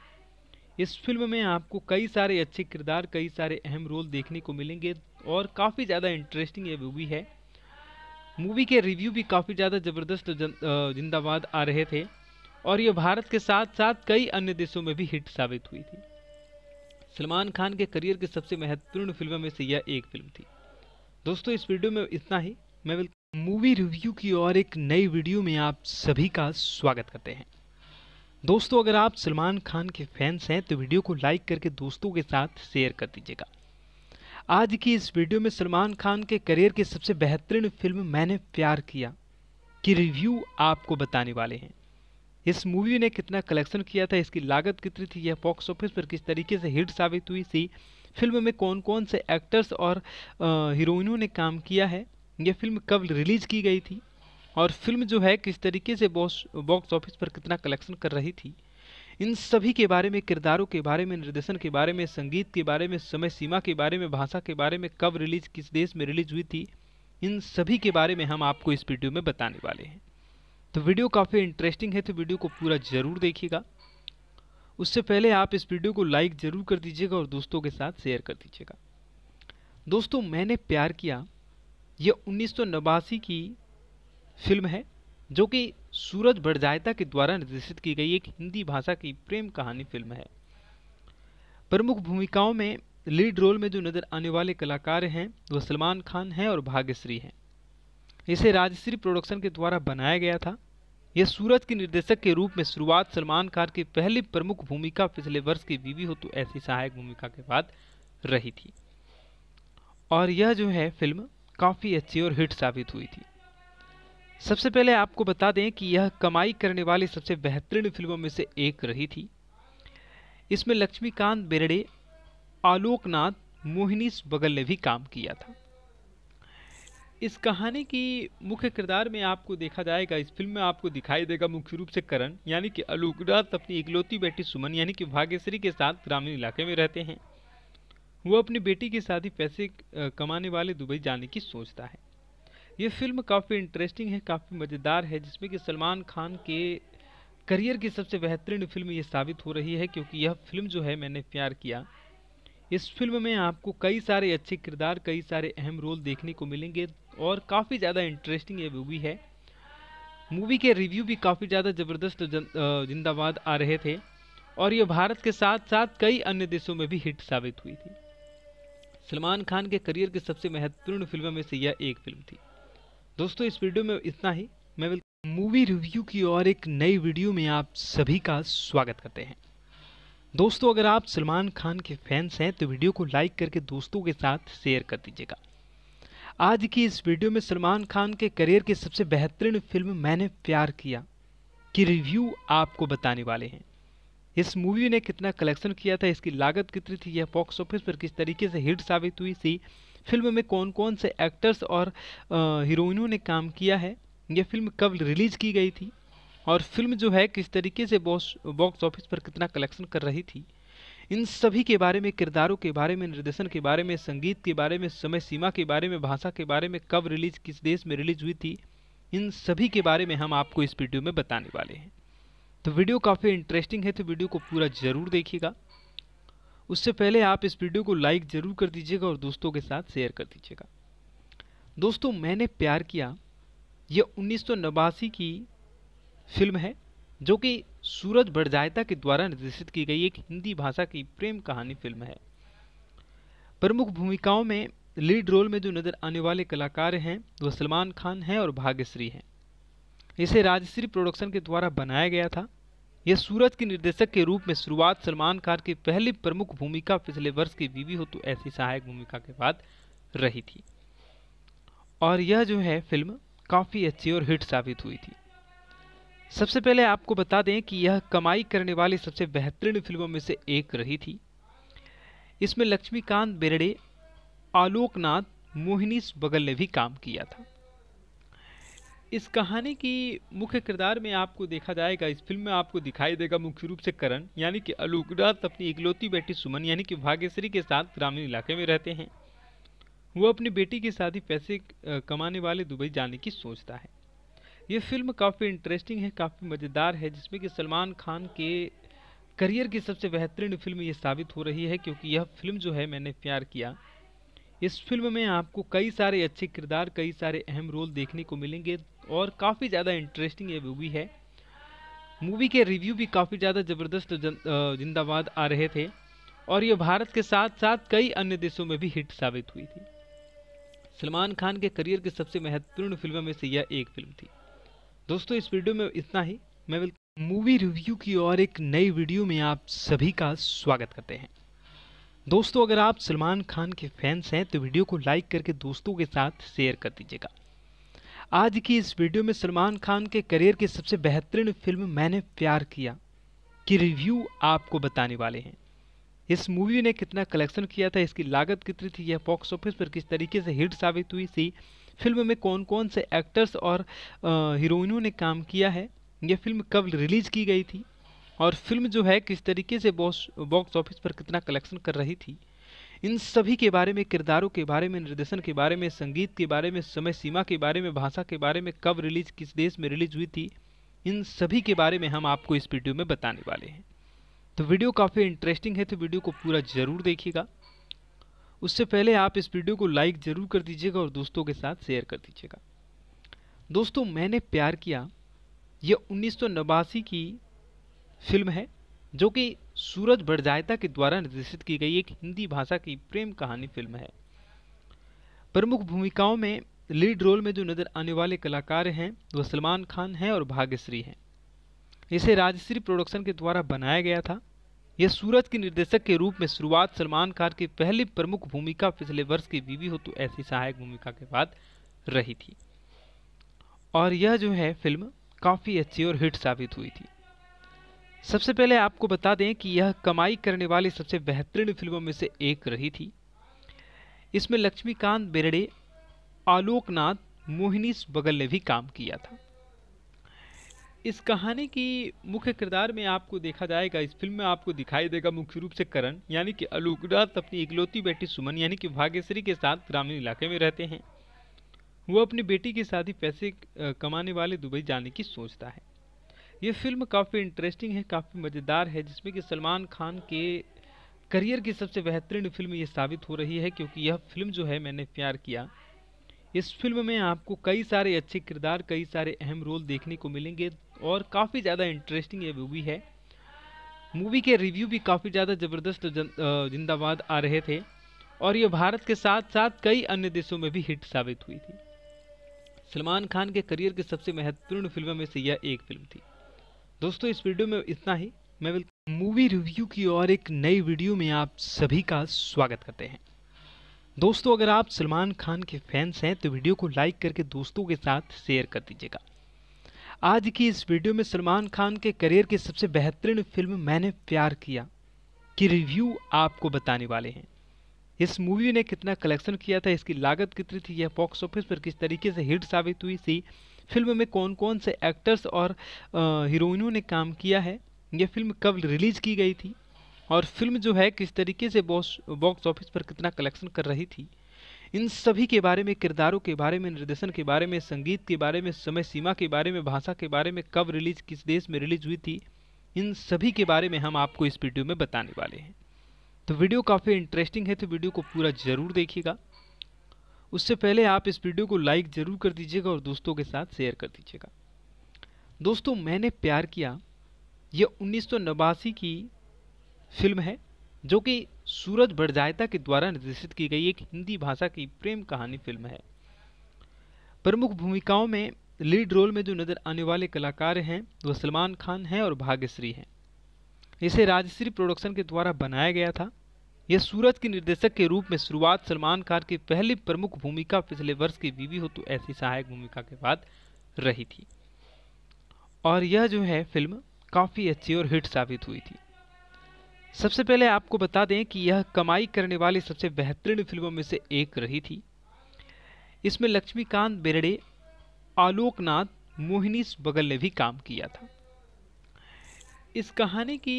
इस फिल्म में आपको कई सारे अच्छे किरदार कई सारे अहम रोल देखने को मिलेंगे और काफ़ी ज़्यादा इंटरेस्टिंग ये मूवी है मूवी के रिव्यू भी काफ़ी ज़्यादा ज़बरदस्त जिंदाबाद आ रहे थे और ये भारत के साथ साथ कई अन्य देशों में भी हिट साबित हुई थी सलमान खान के करियर की सबसे महत्वपूर्ण फिल्मों में से यह एक फिल्म थी दोस्तों इस वीडियो में इतना ही मैं मूवी रिव्यू की और एक नई वीडियो में आप सभी का स्वागत करते हैं दोस्तों अगर आप सलमान खान के फैंस हैं तो वीडियो को लाइक करके दोस्तों के साथ शेयर कर दीजिएगा आज की इस वीडियो में सलमान खान के करियर की सबसे बेहतरीन फिल्म मैंने प्यार किया की रिव्यू आपको बताने वाले हैं इस मूवी ने कितना कलेक्शन किया था इसकी लागत कितनी थी यह बॉक्स ऑफिस पर किस तरीके से हिट साबित हुई थी फिल्म में कौन कौन से एक्टर्स और हीरोइनों ने काम किया है यह फिल्म कब रिलीज़ की गई थी और फिल्म जो है किस तरीके से बॉक्स ऑफिस पर कितना कलेक्शन कर रही थी इन सभी के बारे में किरदारों के बारे में निर्देशन के बारे में संगीत के बारे में समय सीमा के बारे में भाषा के बारे में कब रिलीज किस देश में रिलीज हुई थी इन सभी के बारे में हम आपको इस वीडियो में बताने वाले हैं तो वीडियो काफ़ी इंटरेस्टिंग है तो वीडियो को पूरा ज़रूर देखिएगा उससे पहले आप इस वीडियो को लाइक ज़रूर कर दीजिएगा और दोस्तों के साथ शेयर कर दीजिएगा दोस्तों मैंने प्यार किया यह उन्नीस की फिल्म है जो कि सूरज भटजायता के द्वारा निर्देशित की गई एक हिंदी भाषा की प्रेम कहानी फिल्म है प्रमुख भूमिकाओं में लीड रोल में जो नजर आने वाले कलाकार हैं वह सलमान खान हैं और भाग्यश्री हैं इसे राजश्री प्रोडक्शन के द्वारा बनाया गया था यह सूरज के निर्देशक के रूप में शुरुआत सलमान खान की पहली प्रमुख भूमिका पिछले वर्ष की बीवी हो तो ऐसी सहायक भूमिका के बाद रही थी और यह जो है फिल्म काफ़ी अच्छी और हिट साबित हुई थी सबसे पहले आपको बता दें कि यह कमाई करने वाली सबसे बेहतरीन फिल्मों में से एक रही थी इसमें लक्ष्मीकांत बेरडे आलोकनाथ मोहिनीस बगल ने भी काम किया था इस कहानी की मुख्य किरदार में आपको देखा जाएगा इस फिल्म में आपको दिखाई देगा मुख्य रूप से करण यानी कि आलोकनाथ अपनी इकलौती बेटी सुमन यानी कि भाग्यश्री के साथ ग्रामीण इलाके में रहते हैं वो अपनी बेटी की शादी पैसे कमाने वाले दुबई जाने की सोचता है ये फिल्म काफ़ी इंटरेस्टिंग है काफ़ी मज़ेदार है जिसमें कि सलमान खान के करियर की सबसे बेहतरीन फिल्म ये साबित हो रही है क्योंकि यह फिल्म जो है मैंने प्यार किया इस फिल्म में आपको कई सारे अच्छे किरदार कई सारे अहम रोल देखने को मिलेंगे और काफ़ी ज़्यादा इंटरेस्टिंग ये मूवी है मूवी के रिव्यू भी काफ़ी ज़्यादा ज़बरदस्त जिंदाबाद आ रहे थे और ये भारत के साथ साथ कई अन्य देशों में भी हिट साबित हुई थी सलमान खान के करियर की सबसे महत्वपूर्ण फिल्मों में से यह एक फिल्म थी दोस्तों इस वीडियो में इतना ही मैं बिल्कुल मूवी रिव्यू की और एक नई वीडियो में आप सभी का स्वागत करते हैं दोस्तों अगर आप सलमान खान के फैंस हैं तो वीडियो को लाइक करके दोस्तों के साथ शेयर कर दीजिएगा आज की इस वीडियो में सलमान खान के करियर की सबसे बेहतरीन फिल्म मैंने प्यार किया की कि रिव्यू आपको बताने वाले हैं इस मूवी ने कितना कलेक्शन किया था इसकी लागत कितनी थी यह बॉक्स ऑफिस पर किस तरीके से हिट साबित हुई थी फिल्म में कौन कौन से एक्टर्स और हीरोइनों ने काम किया है यह फिल्म कब रिलीज़ की गई थी और फिल्म जो है किस तरीके से बॉक्स ऑफिस पर कितना कलेक्शन कर रही थी इन सभी के बारे में किरदारों के बारे में निर्देशन के बारे में संगीत के बारे में समय सीमा के बारे में भाषा के बारे में कब रिलीज किस देश में रिलीज हुई थी इन सभी के बारे में हम आपको इस वीडियो में बताने वाले हैं तो वीडियो काफ़ी इंटरेस्टिंग है तो वीडियो को पूरा ज़रूर देखिएगा उससे पहले आप इस वीडियो को लाइक ज़रूर कर दीजिएगा और दोस्तों के साथ शेयर कर दीजिएगा दोस्तों मैंने प्यार किया यह उन्नीस की फिल्म है जो कि सूरज बड़जायता के द्वारा निर्देशित की गई एक हिंदी भाषा की प्रेम कहानी फिल्म है प्रमुख भूमिकाओं में लीड रोल में जो नज़र आने वाले कलाकार हैं वह सलमान खान हैं और भाग्यश्री हैं इसे राजश्री प्रोडक्शन के द्वारा बनाया गया था यह सूरज के निर्देशक के रूप में शुरुआत सलमान खान की पहली प्रमुख भूमिका पिछले वर्ष की बीवी हो तो ऐसी सहायक भूमिका के बाद रही थी और यह जो है फिल्म काफ़ी अच्छी और हिट साबित हुई थी सबसे पहले आपको बता दें कि यह कमाई करने वाली सबसे बेहतरीन फिल्मों में से एक रही थी इसमें लक्ष्मीकांत बेरडे आलोकनाथ मोहिनीस बगल ने भी काम किया था इस कहानी की मुख्य किरदार में आपको देखा जाएगा इस फिल्म में आपको दिखाई देगा मुख्य रूप से करण यानी कि अलूकनाथ अपनी इकलौती बेटी सुमन यानी कि भाग्यश्री के साथ ग्रामीण इलाके में रहते हैं वो अपनी बेटी के साथ ही पैसे कमाने वाले दुबई जाने की सोचता है ये फिल्म काफ़ी इंटरेस्टिंग है काफ़ी मज़ेदार है जिसमें कि सलमान खान के करियर की सबसे बेहतरीन फिल्म ये साबित हो रही है क्योंकि यह फिल्म जो है मैंने प्यार किया इस फिल्म में आपको कई सारे अच्छे किरदार कई सारे अहम रोल देखने को मिलेंगे और काफ़ी ज़्यादा इंटरेस्टिंग ये मूवी है मूवी के रिव्यू भी काफ़ी ज़्यादा ज़बरदस्त जिंदाबाद आ रहे थे और ये भारत के साथ साथ कई अन्य देशों में भी हिट साबित हुई थी सलमान खान के करियर की सबसे महत्वपूर्ण फिल्मों में से यह एक फिल्म थी दोस्तों इस वीडियो में इतना ही मैं मूवी रिव्यू की और एक नई वीडियो में आप सभी का स्वागत करते हैं दोस्तों अगर आप सलमान खान के फैंस हैं तो वीडियो को लाइक करके दोस्तों के साथ शेयर कर दीजिएगा आज की इस वीडियो में सलमान खान के करियर की सबसे बेहतरीन फिल्म मैंने प्यार किया की रिव्यू आपको बताने वाले हैं इस मूवी ने कितना कलेक्शन किया था इसकी लागत कितनी थी यह बॉक्स ऑफिस पर किस तरीके से हिट साबित हुई थी फिल्म में कौन कौन से एक्टर्स और हीरोइनों ने काम किया है यह फिल्म कब रिलीज़ की गई थी और फिल्म जो है किस तरीके से बॉक्स ऑफिस पर कितना कलेक्शन कर रही थी इन सभी के बारे में किरदारों के बारे में निर्देशन के बारे में संगीत के बारे में समय सीमा के बारे में भाषा के बारे में कब रिलीज किस देश में रिलीज हुई थी इन सभी के बारे में हम आपको इस वीडियो में बताने वाले हैं तो वीडियो काफ़ी इंटरेस्टिंग है तो वीडियो को पूरा ज़रूर देखिएगा उससे पहले आप इस वीडियो को लाइक ज़रूर कर दीजिएगा और दोस्तों के साथ शेयर कर दीजिएगा दोस्तों मैंने प्यार किया यह उन्नीस की फिल्म है जो कि सूरज बड़जायता के द्वारा निर्देशित की गई एक हिंदी भाषा की प्रेम कहानी फिल्म है प्रमुख भूमिकाओं में लीड रोल में जो नजर आने वाले कलाकार हैं वह सलमान खान हैं और भाग्यश्री हैं इसे राजश्री प्रोडक्शन के द्वारा बनाया गया था यह सूरज के निर्देशक के रूप में शुरुआत सलमान खान की पहली प्रमुख भूमिका पिछले वर्ष की बीवी हो तो ऐसी सहायक भूमिका के बाद रही थी और यह जो है फिल्म काफ़ी अच्छी और हिट साबित हुई थी सबसे पहले आपको बता दें कि यह कमाई करने वाली सबसे बेहतरीन फिल्मों में से एक रही थी इसमें लक्ष्मीकांत बेरडे आलोकनाथ मोहिनीस बगल ने भी काम किया था इस कहानी की मुख्य किरदार में आपको देखा जाएगा इस फिल्म में आपको दिखाई देगा मुख्य रूप से करण यानी कि आलोकनाथ अपनी इकलौती बेटी सुमन यानी कि भाग्यश्री के साथ ग्रामीण इलाके में रहते हैं वो अपनी बेटी की शादी पैसे कमाने वाले दुबई जाने की सोचता है ये फिल्म काफ़ी इंटरेस्टिंग है काफ़ी मज़ेदार है जिसमें कि सलमान खान के करियर की सबसे बेहतरीन फिल्म ये साबित हो रही है क्योंकि यह फिल्म जो है मैंने प्यार किया इस फिल्म में आपको कई सारे अच्छे किरदार कई सारे अहम रोल देखने को मिलेंगे और काफ़ी ज़्यादा इंटरेस्टिंग ये मूवी है मूवी के रिव्यू भी काफ़ी ज़्यादा ज़बरदस्त जिंदाबाद आ रहे थे और ये भारत के साथ साथ कई अन्य देशों में भी हिट साबित हुई थी सलमान खान के करियर की सबसे महत्वपूर्ण फिल्मों में से यह एक फिल्म थी दोस्तों इस वीडियो में इतना ही मैं बिल्कुल मूवी रिव्यू की और एक नई वीडियो में आप सभी का स्वागत करते हैं दोस्तों अगर आप सलमान खान के फैंस हैं तो वीडियो को लाइक करके दोस्तों के साथ शेयर कर दीजिएगा आज की इस वीडियो में सलमान खान के करियर की सबसे बेहतरीन फिल्म मैंने प्यार किया की कि रिव्यू आपको बताने वाले हैं इस मूवी ने कितना कलेक्शन किया था इसकी लागत कितनी थी यह बॉक्स ऑफिस पर किस तरीके से हिट साबित हुई थी फिल्म में कौन कौन से एक्टर्स और हीरोइनों ने काम किया है ये फिल्म कब रिलीज़ की गई थी और फिल्म जो है किस तरीके से बॉक्स बॉक्स ऑफिस पर कितना कलेक्शन कर रही थी इन सभी के बारे में किरदारों के बारे में निर्देशन के बारे में संगीत के बारे में समय सीमा के बारे में भाषा के बारे में कब रिलीज किस देश में रिलीज हुई थी इन सभी के बारे में हम आपको इस वीडियो में बताने वाले हैं तो वीडियो काफ़ी इंटरेस्टिंग है तो वीडियो को पूरा ज़रूर देखिएगा उससे पहले आप इस वीडियो को लाइक ज़रूर कर दीजिएगा और दोस्तों के साथ शेयर कर दीजिएगा दोस्तों मैंने प्यार किया यह उन्नीस की फिल्म है जो कि सूरज बड़जायता के द्वारा निर्देशित की गई एक हिंदी भाषा की प्रेम कहानी फिल्म है प्रमुख भूमिकाओं में लीड रोल में जो नज़र आने वाले कलाकार हैं वह सलमान खान हैं और भाग्यश्री हैं इसे राजश्री प्रोडक्शन के द्वारा बनाया गया था यह सूरज के निर्देशक के रूप में शुरुआत सलमान खान की पहली प्रमुख भूमिका पिछले वर्ष की बीवी हो तो ऐसी सहायक भूमिका के बाद रही थी और यह जो है फिल्म काफ़ी अच्छी और हिट साबित हुई थी सबसे पहले आपको बता दें कि यह कमाई करने वाली सबसे बेहतरीन फिल्मों में से एक रही थी इसमें लक्ष्मीकांत बेरडे आलोकनाथ मोहिनीस बगल ने भी काम किया था इस कहानी की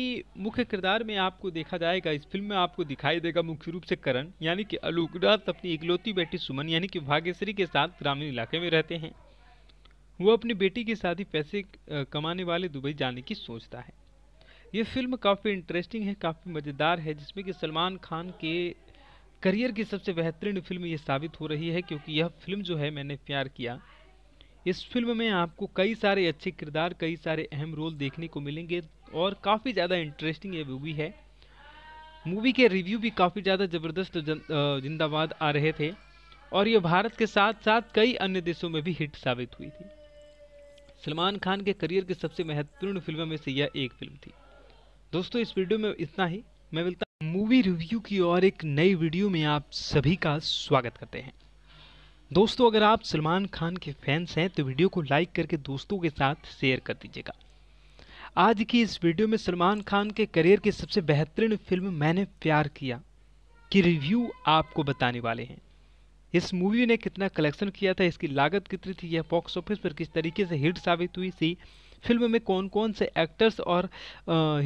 मुख्य किरदार में आपको देखा जाएगा इस फिल्म में आपको दिखाई देगा मुख्य रूप से करण यानी कि आलोकनाथ अपनी इकलौती बेटी सुमन यानी कि भाग्यश्री के साथ ग्रामीण इलाके में रहते हैं वो अपनी बेटी के साथ ही पैसे कमाने वाले दुबई जाने की सोचता है ये फिल्म काफ़ी इंटरेस्टिंग है काफ़ी मज़ेदार है जिसमें कि सलमान खान के करियर की सबसे बेहतरीन फिल्म ये साबित हो रही है क्योंकि यह फिल्म जो है मैंने प्यार किया इस फिल्म में आपको कई सारे अच्छे किरदार कई सारे अहम रोल देखने को मिलेंगे और काफ़ी ज़्यादा इंटरेस्टिंग ये मूवी है मूवी के रिव्यू भी काफ़ी ज़्यादा ज़बरदस्त जिंदाबाद आ रहे थे और ये भारत के साथ साथ कई अन्य देशों में भी हिट साबित हुई थी सलमान खान के करियर की सबसे महत्वपूर्ण फिल्मों में से यह एक फिल्म थी दोस्तों इस वीडियो में इतना ही मैं मिलता मूवी रिव्यू की और एक नई वीडियो में आप सभी का स्वागत करते हैं दोस्तों अगर आप सलमान खान के फैंस हैं तो वीडियो को लाइक करके दोस्तों के साथ शेयर कर दीजिएगा आज की इस वीडियो में सलमान खान के करियर की सबसे बेहतरीन फिल्म मैंने प्यार किया की रिव्यू आपको बताने वाले हैं इस मूवी ने कितना कलेक्शन किया था इसकी लागत कितनी थी यह बॉक्स ऑफिस पर किस तरीके से हिट साबित हुई थी फिल्म में कौन कौन से एक्टर्स और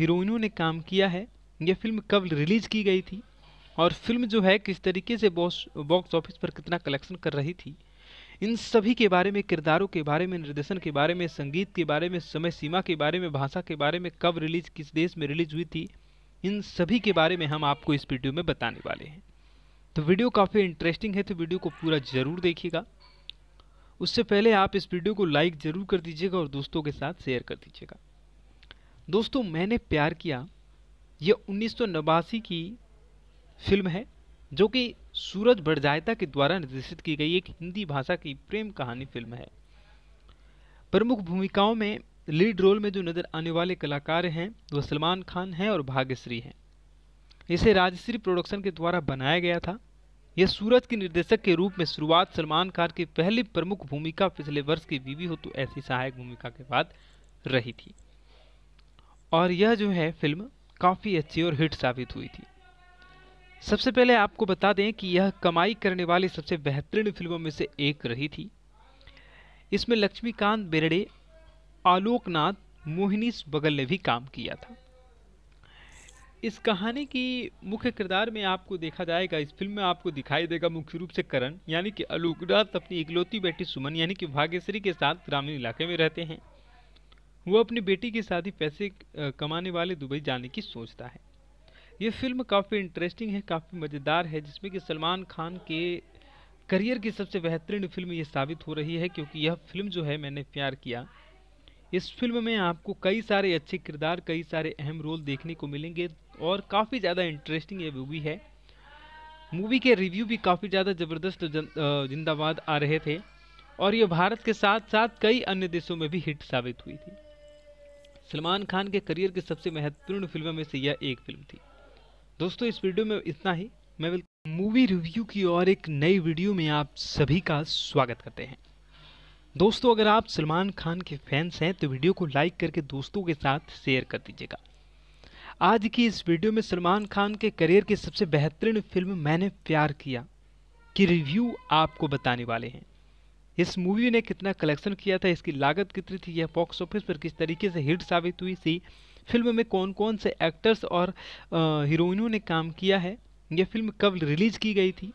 हीरोइनों ने काम किया है यह फिल्म कब रिलीज की गई थी और फिल्म जो है किस तरीके से बॉक्स ऑफिस पर कितना कलेक्शन कर रही थी इन सभी के बारे में किरदारों के बारे में निर्देशन के बारे में संगीत के बारे में समय सीमा के बारे में भाषा के बारे में कब रिलीज किस देश में रिलीज हुई थी इन सभी के बारे में हम आपको इस वीडियो में बताने वाले हैं तो वीडियो काफ़ी इंटरेस्टिंग है तो वीडियो को पूरा ज़रूर देखिएगा उससे पहले आप इस वीडियो को लाइक ज़रूर कर दीजिएगा और दोस्तों के साथ शेयर कर दीजिएगा दोस्तों मैंने प्यार किया यह उन्नीस की फिल्म है जो कि सूरज बड़जायता के द्वारा निर्देशित की गई एक हिंदी भाषा की प्रेम कहानी फिल्म है प्रमुख भूमिकाओं में लीड रोल में जो नजर आने वाले कलाकार हैं वह सलमान खान हैं और भाग्यश्री हैं इसे राजश्री प्रोडक्शन के द्वारा बनाया गया था यह सूरज के निर्देशक के रूप में शुरुआत सलमान खान की पहली प्रमुख भूमिका पिछले वर्ष की बीवी हो तो ऐसी सहायक भूमिका के बाद रही थी और यह जो है फिल्म काफ़ी अच्छी और हिट साबित हुई थी सबसे पहले आपको बता दें कि यह कमाई करने वाली सबसे बेहतरीन फिल्मों में से एक रही थी इसमें लक्ष्मीकांत बेरडे आलोकनाथ मोहिनीस बगल ने भी काम किया था इस कहानी की मुख्य किरदार में आपको देखा जाएगा इस फिल्म में आपको दिखाई देगा मुख्य रूप से करण यानी कि आलोकनाथ अपनी इकलौती बेटी सुमन यानी कि भाग्यश्री के साथ ग्रामीण इलाके में रहते हैं वो अपनी बेटी की शादी पैसे कमाने वाले दुबई जाने की सोचता है ये फिल्म काफ़ी इंटरेस्टिंग है काफ़ी मज़ेदार है जिसमें कि सलमान खान के करियर की सबसे बेहतरीन फिल्म ये साबित हो रही है क्योंकि यह फिल्म जो है मैंने प्यार किया इस फिल्म में आपको कई सारे अच्छे किरदार कई सारे अहम रोल देखने को मिलेंगे और काफ़ी ज़्यादा इंटरेस्टिंग ये मूवी है मूवी के रिव्यू भी काफ़ी ज़्यादा ज़बरदस्त जिंदाबाद आ रहे थे और ये भारत के साथ साथ कई अन्य देशों में भी हिट साबित हुई थी सलमान खान के करियर की सबसे महत्वपूर्ण फिल्मों में से यह एक फिल्म थी दोस्तों इस वीडियो में इतना ही मैं बिल्कुल मूवी रिव्यू की और एक नई वीडियो में आप सभी का स्वागत करते हैं दोस्तों अगर आप सलमान खान के फैंस हैं तो वीडियो को लाइक करके दोस्तों के साथ शेयर कर दीजिएगा आज की इस वीडियो में सलमान खान के करियर की सबसे बेहतरीन फिल्म मैंने प्यार किया की रिव्यू आपको बताने वाले हैं इस मूवी ने कितना कलेक्शन किया था इसकी लागत कितनी थी यह बॉक्स ऑफिस पर किस तरीके से हिट साबित हुई थी फिल्म में कौन कौन से एक्टर्स और हीरोइनों ने काम किया है यह फिल्म कब रिलीज़ की गई थी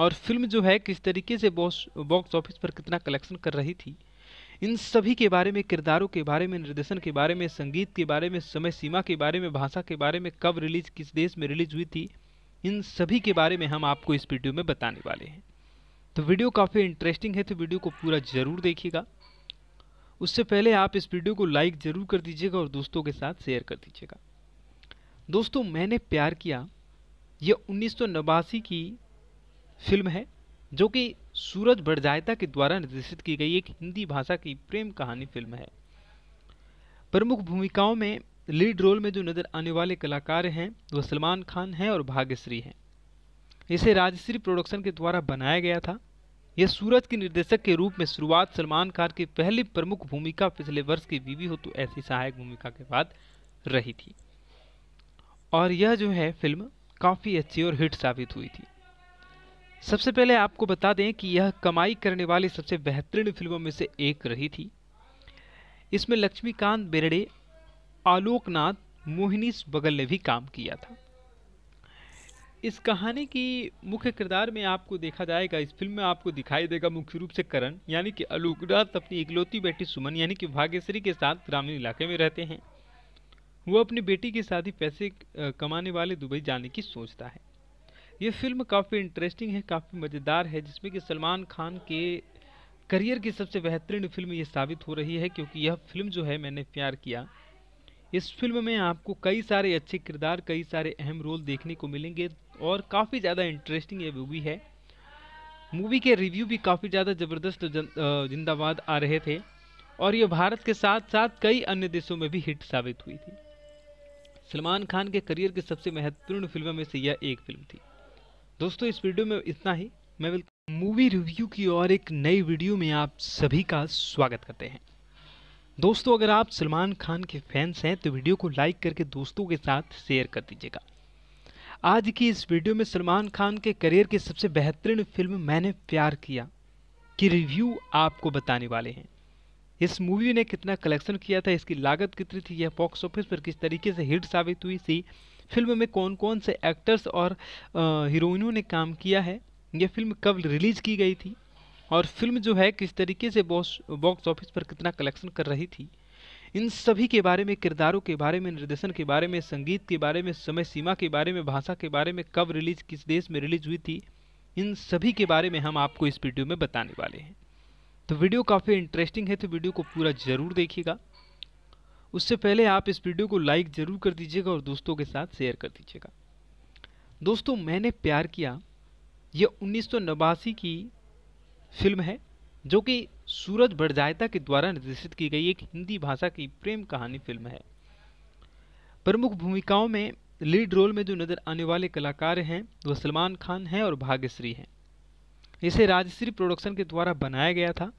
और फिल्म जो है किस तरीके से बॉक्स ऑफिस पर कितना कलेक्शन कर रही थी इन सभी के बारे में किरदारों के बारे में निर्देशन के बारे में संगीत के बारे में समय सीमा के बारे में भाषा के बारे में कब रिलीज किस देश में रिलीज हुई थी इन सभी के बारे में हम आपको इस वीडियो में बताने वाले हैं तो वीडियो काफ़ी इंटरेस्टिंग है तो वीडियो को पूरा ज़रूर देखिएगा उससे पहले आप इस वीडियो को लाइक ज़रूर कर दीजिएगा और दोस्तों के साथ शेयर कर दीजिएगा दोस्तों मैंने प्यार किया यह उन्नीस की फिल्म है जो कि सूरज बड़जायता के द्वारा निर्देशित की गई एक हिंदी भाषा की प्रेम कहानी फिल्म है प्रमुख भूमिकाओं में लीड रोल में जो नज़र आने वाले कलाकार हैं वह सलमान खान हैं और भाग्यश्री हैं इसे राजश्री प्रोडक्शन के द्वारा बनाया गया था यह सूरज के निर्देशक के रूप में शुरुआत सलमान खान की पहली प्रमुख भूमिका पिछले वर्ष की बीवी हो तो ऐसी सहायक भूमिका के बाद रही थी और यह जो है फिल्म काफ़ी अच्छी और हिट साबित हुई थी सबसे पहले आपको बता दें कि यह कमाई करने वाली सबसे बेहतरीन फिल्मों में से एक रही थी इसमें लक्ष्मीकांत बेरडे आलोकनाथ मोहिनीश बगल ने भी काम किया था इस कहानी की मुख्य किरदार में आपको देखा जाएगा इस फिल्म में आपको दिखाई देगा मुख्य रूप से करण यानी कि अलूकनाथ अपनी इकलौती बेटी सुमन यानी कि भाग्यश्री के साथ ग्रामीण इलाके में रहते हैं वो अपनी बेटी के साथ ही पैसे कमाने वाले दुबई जाने की सोचता है ये फिल्म काफ़ी इंटरेस्टिंग है काफ़ी मज़ेदार है जिसमें कि सलमान खान के करियर की सबसे बेहतरीन फिल्म ये साबित हो रही है क्योंकि यह फिल्म जो है मैंने प्यार किया इस फिल्म में आपको कई सारे अच्छे किरदार कई सारे अहम रोल देखने को मिलेंगे और काफ़ी ज़्यादा इंटरेस्टिंग ये मूवी है मूवी के रिव्यू भी काफ़ी ज़्यादा ज़बरदस्त जिंदाबाद आ रहे थे और ये भारत के साथ साथ कई अन्य देशों में भी हिट साबित हुई थी सलमान खान के करियर की सबसे महत्वपूर्ण फिल्मों में से यह एक फिल्म थी दोस्तों इस वीडियो में इतना ही मैं बिल्कुल मूवी रिव्यू की और एक नई वीडियो में आप सभी का स्वागत करते हैं दोस्तों अगर आप सलमान खान के फैंस हैं तो वीडियो को लाइक करके दोस्तों के साथ शेयर कर दीजिएगा आज की इस वीडियो में सलमान खान के करियर की सबसे बेहतरीन फिल्म मैंने प्यार किया की रिव्यू आपको बताने वाले हैं इस मूवी ने कितना कलेक्शन किया था इसकी लागत कितनी थी यह बॉक्स ऑफिस पर किस तरीके से हिट साबित हुई थी फिल्म में कौन कौन से एक्टर्स और हीरोइनों ने काम किया है यह फिल्म कब रिलीज़ की गई थी और फिल्म जो है किस तरीके से बॉक्स ऑफिस पर कितना कलेक्शन कर रही थी इन सभी के बारे में किरदारों के बारे में निर्देशन के बारे में संगीत के बारे में समय सीमा के बारे में भाषा के बारे में कब रिलीज किस देश में रिलीज हुई थी इन सभी के बारे में हम आपको इस वीडियो में बताने वाले हैं तो वीडियो काफ़ी इंटरेस्टिंग है तो वीडियो को पूरा ज़रूर देखिएगा उससे पहले आप इस वीडियो को लाइक ज़रूर कर दीजिएगा और दोस्तों के साथ शेयर कर दीजिएगा दोस्तों मैंने प्यार किया यह उन्नीस की फिल्म है जो कि सूरज बड़जायता के द्वारा निर्देशित की गई एक हिंदी भाषा की प्रेम कहानी फिल्म है प्रमुख भूमिकाओं में लीड रोल में जो नजर आने वाले कलाकार हैं वह सलमान खान हैं और भाग्यश्री हैं इसे राजश्री प्रोडक्शन के द्वारा बनाया गया था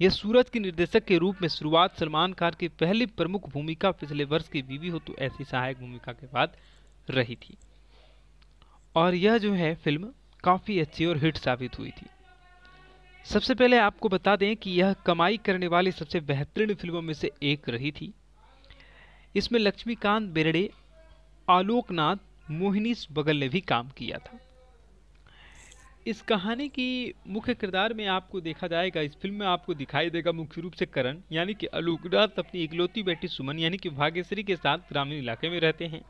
यह सूरज के निर्देशक के रूप में शुरुआत सलमान खान की पहली प्रमुख भूमिका पिछले वर्ष की बीवी हो तो ऐसी सहायक भूमिका के बाद रही थी और यह जो है फिल्म काफ़ी अच्छी और हिट साबित हुई थी सबसे पहले आपको बता दें कि यह कमाई करने वाली सबसे बेहतरीन फिल्मों में से एक रही थी इसमें लक्ष्मीकांत बेरडे आलोकनाथ मोहिनीस बगल ने भी काम किया था इस कहानी की मुख्य किरदार में आपको देखा जाएगा इस फिल्म में आपको दिखाई देगा मुख्य रूप से करण यानी कि आलोकनाथ अपनी इकलौती बेटी सुमन यानी कि भाग्यश्री के साथ ग्रामीण इलाके में रहते हैं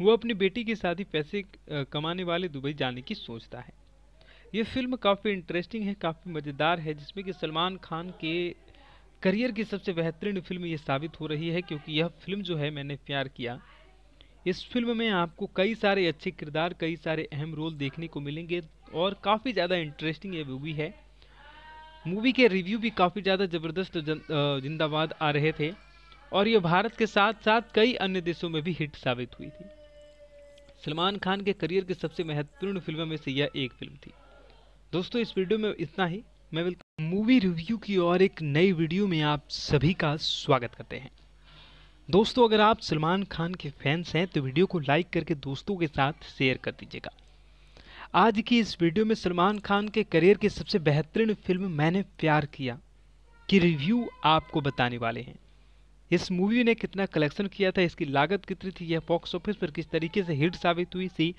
वो अपनी बेटी की शादी पैसे कमाने वाले दुबई जाने की सोचता है ये फिल्म काफ़ी इंटरेस्टिंग है काफ़ी मज़ेदार है जिसमें कि सलमान खान के करियर की सबसे बेहतरीन फिल्म ये साबित हो रही है क्योंकि यह फिल्म जो है मैंने प्यार किया इस फिल्म में आपको कई सारे अच्छे किरदार कई सारे अहम रोल देखने को मिलेंगे और काफ़ी ज़्यादा इंटरेस्टिंग ये मूवी है मूवी के रिव्यू भी काफ़ी ज़्यादा ज़बरदस्त जिंदाबाद आ रहे थे और ये भारत के साथ साथ कई अन्य देशों में भी हिट साबित हुई थी सलमान खान के करियर की सबसे महत्वपूर्ण फिल्मों में से यह एक फिल्म थी दोस्तों इस वीडियो में इतना ही मैं बिल्कुल मूवी रिव्यू की और एक नई वीडियो में आप सभी का स्वागत करते हैं दोस्तों अगर आप सलमान खान के फैंस हैं तो वीडियो को लाइक करके दोस्तों के साथ शेयर कर दीजिएगा आज की इस वीडियो में सलमान खान के करियर की सबसे बेहतरीन फिल्म मैंने प्यार किया की कि रिव्यू आपको बताने वाले हैं इस मूवी ने कितना कलेक्शन किया था इसकी लागत कितनी थी यह बॉक्स ऑफिस पर किस तरीके से हिट साबित हुई थी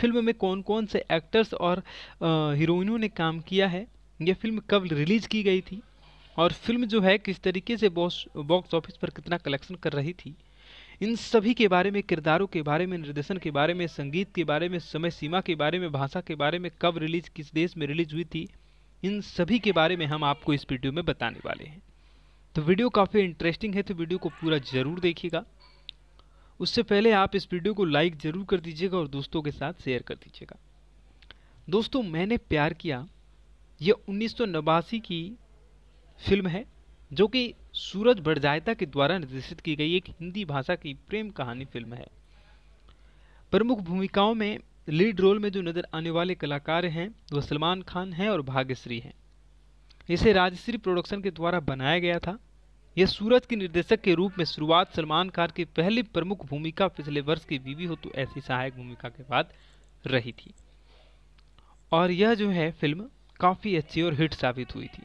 फिल्म में कौन कौन से एक्टर्स और हीरोइनों ने काम किया है यह फिल्म कब रिलीज़ की गई थी और फिल्म जो है किस तरीके से बॉस बॉक्स ऑफिस पर कितना कलेक्शन कर रही थी इन सभी के बारे में किरदारों के बारे में निर्देशन के बारे में संगीत के बारे में समय सीमा के बारे में भाषा के बारे में कब रिलीज किस देश में रिलीज हुई थी इन सभी के बारे में हम आपको इस वीडियो में बताने वाले हैं तो वीडियो काफ़ी इंटरेस्टिंग है तो वीडियो को पूरा ज़रूर देखिएगा उससे पहले आप इस वीडियो को लाइक ज़रूर कर दीजिएगा और दोस्तों के साथ शेयर कर दीजिएगा दोस्तों मैंने प्यार किया यह उन्नीस की फिल्म है जो कि सूरज बड़जायता के द्वारा निर्देशित की गई एक हिंदी भाषा की प्रेम कहानी फिल्म है प्रमुख भूमिकाओं में लीड रोल में जो नज़र आने वाले कलाकार हैं वह सलमान खान हैं और भाग्यश्री हैं इसे राजश्री प्रोडक्शन के द्वारा बनाया गया था यह सूरज के निर्देशक के रूप में शुरुआत सलमान खान की पहली प्रमुख भूमिका पिछले वर्ष की बीवी हो तो ऐसी सहायक भूमिका के बाद रही थी और यह जो है फिल्म काफ़ी अच्छी और हिट साबित हुई थी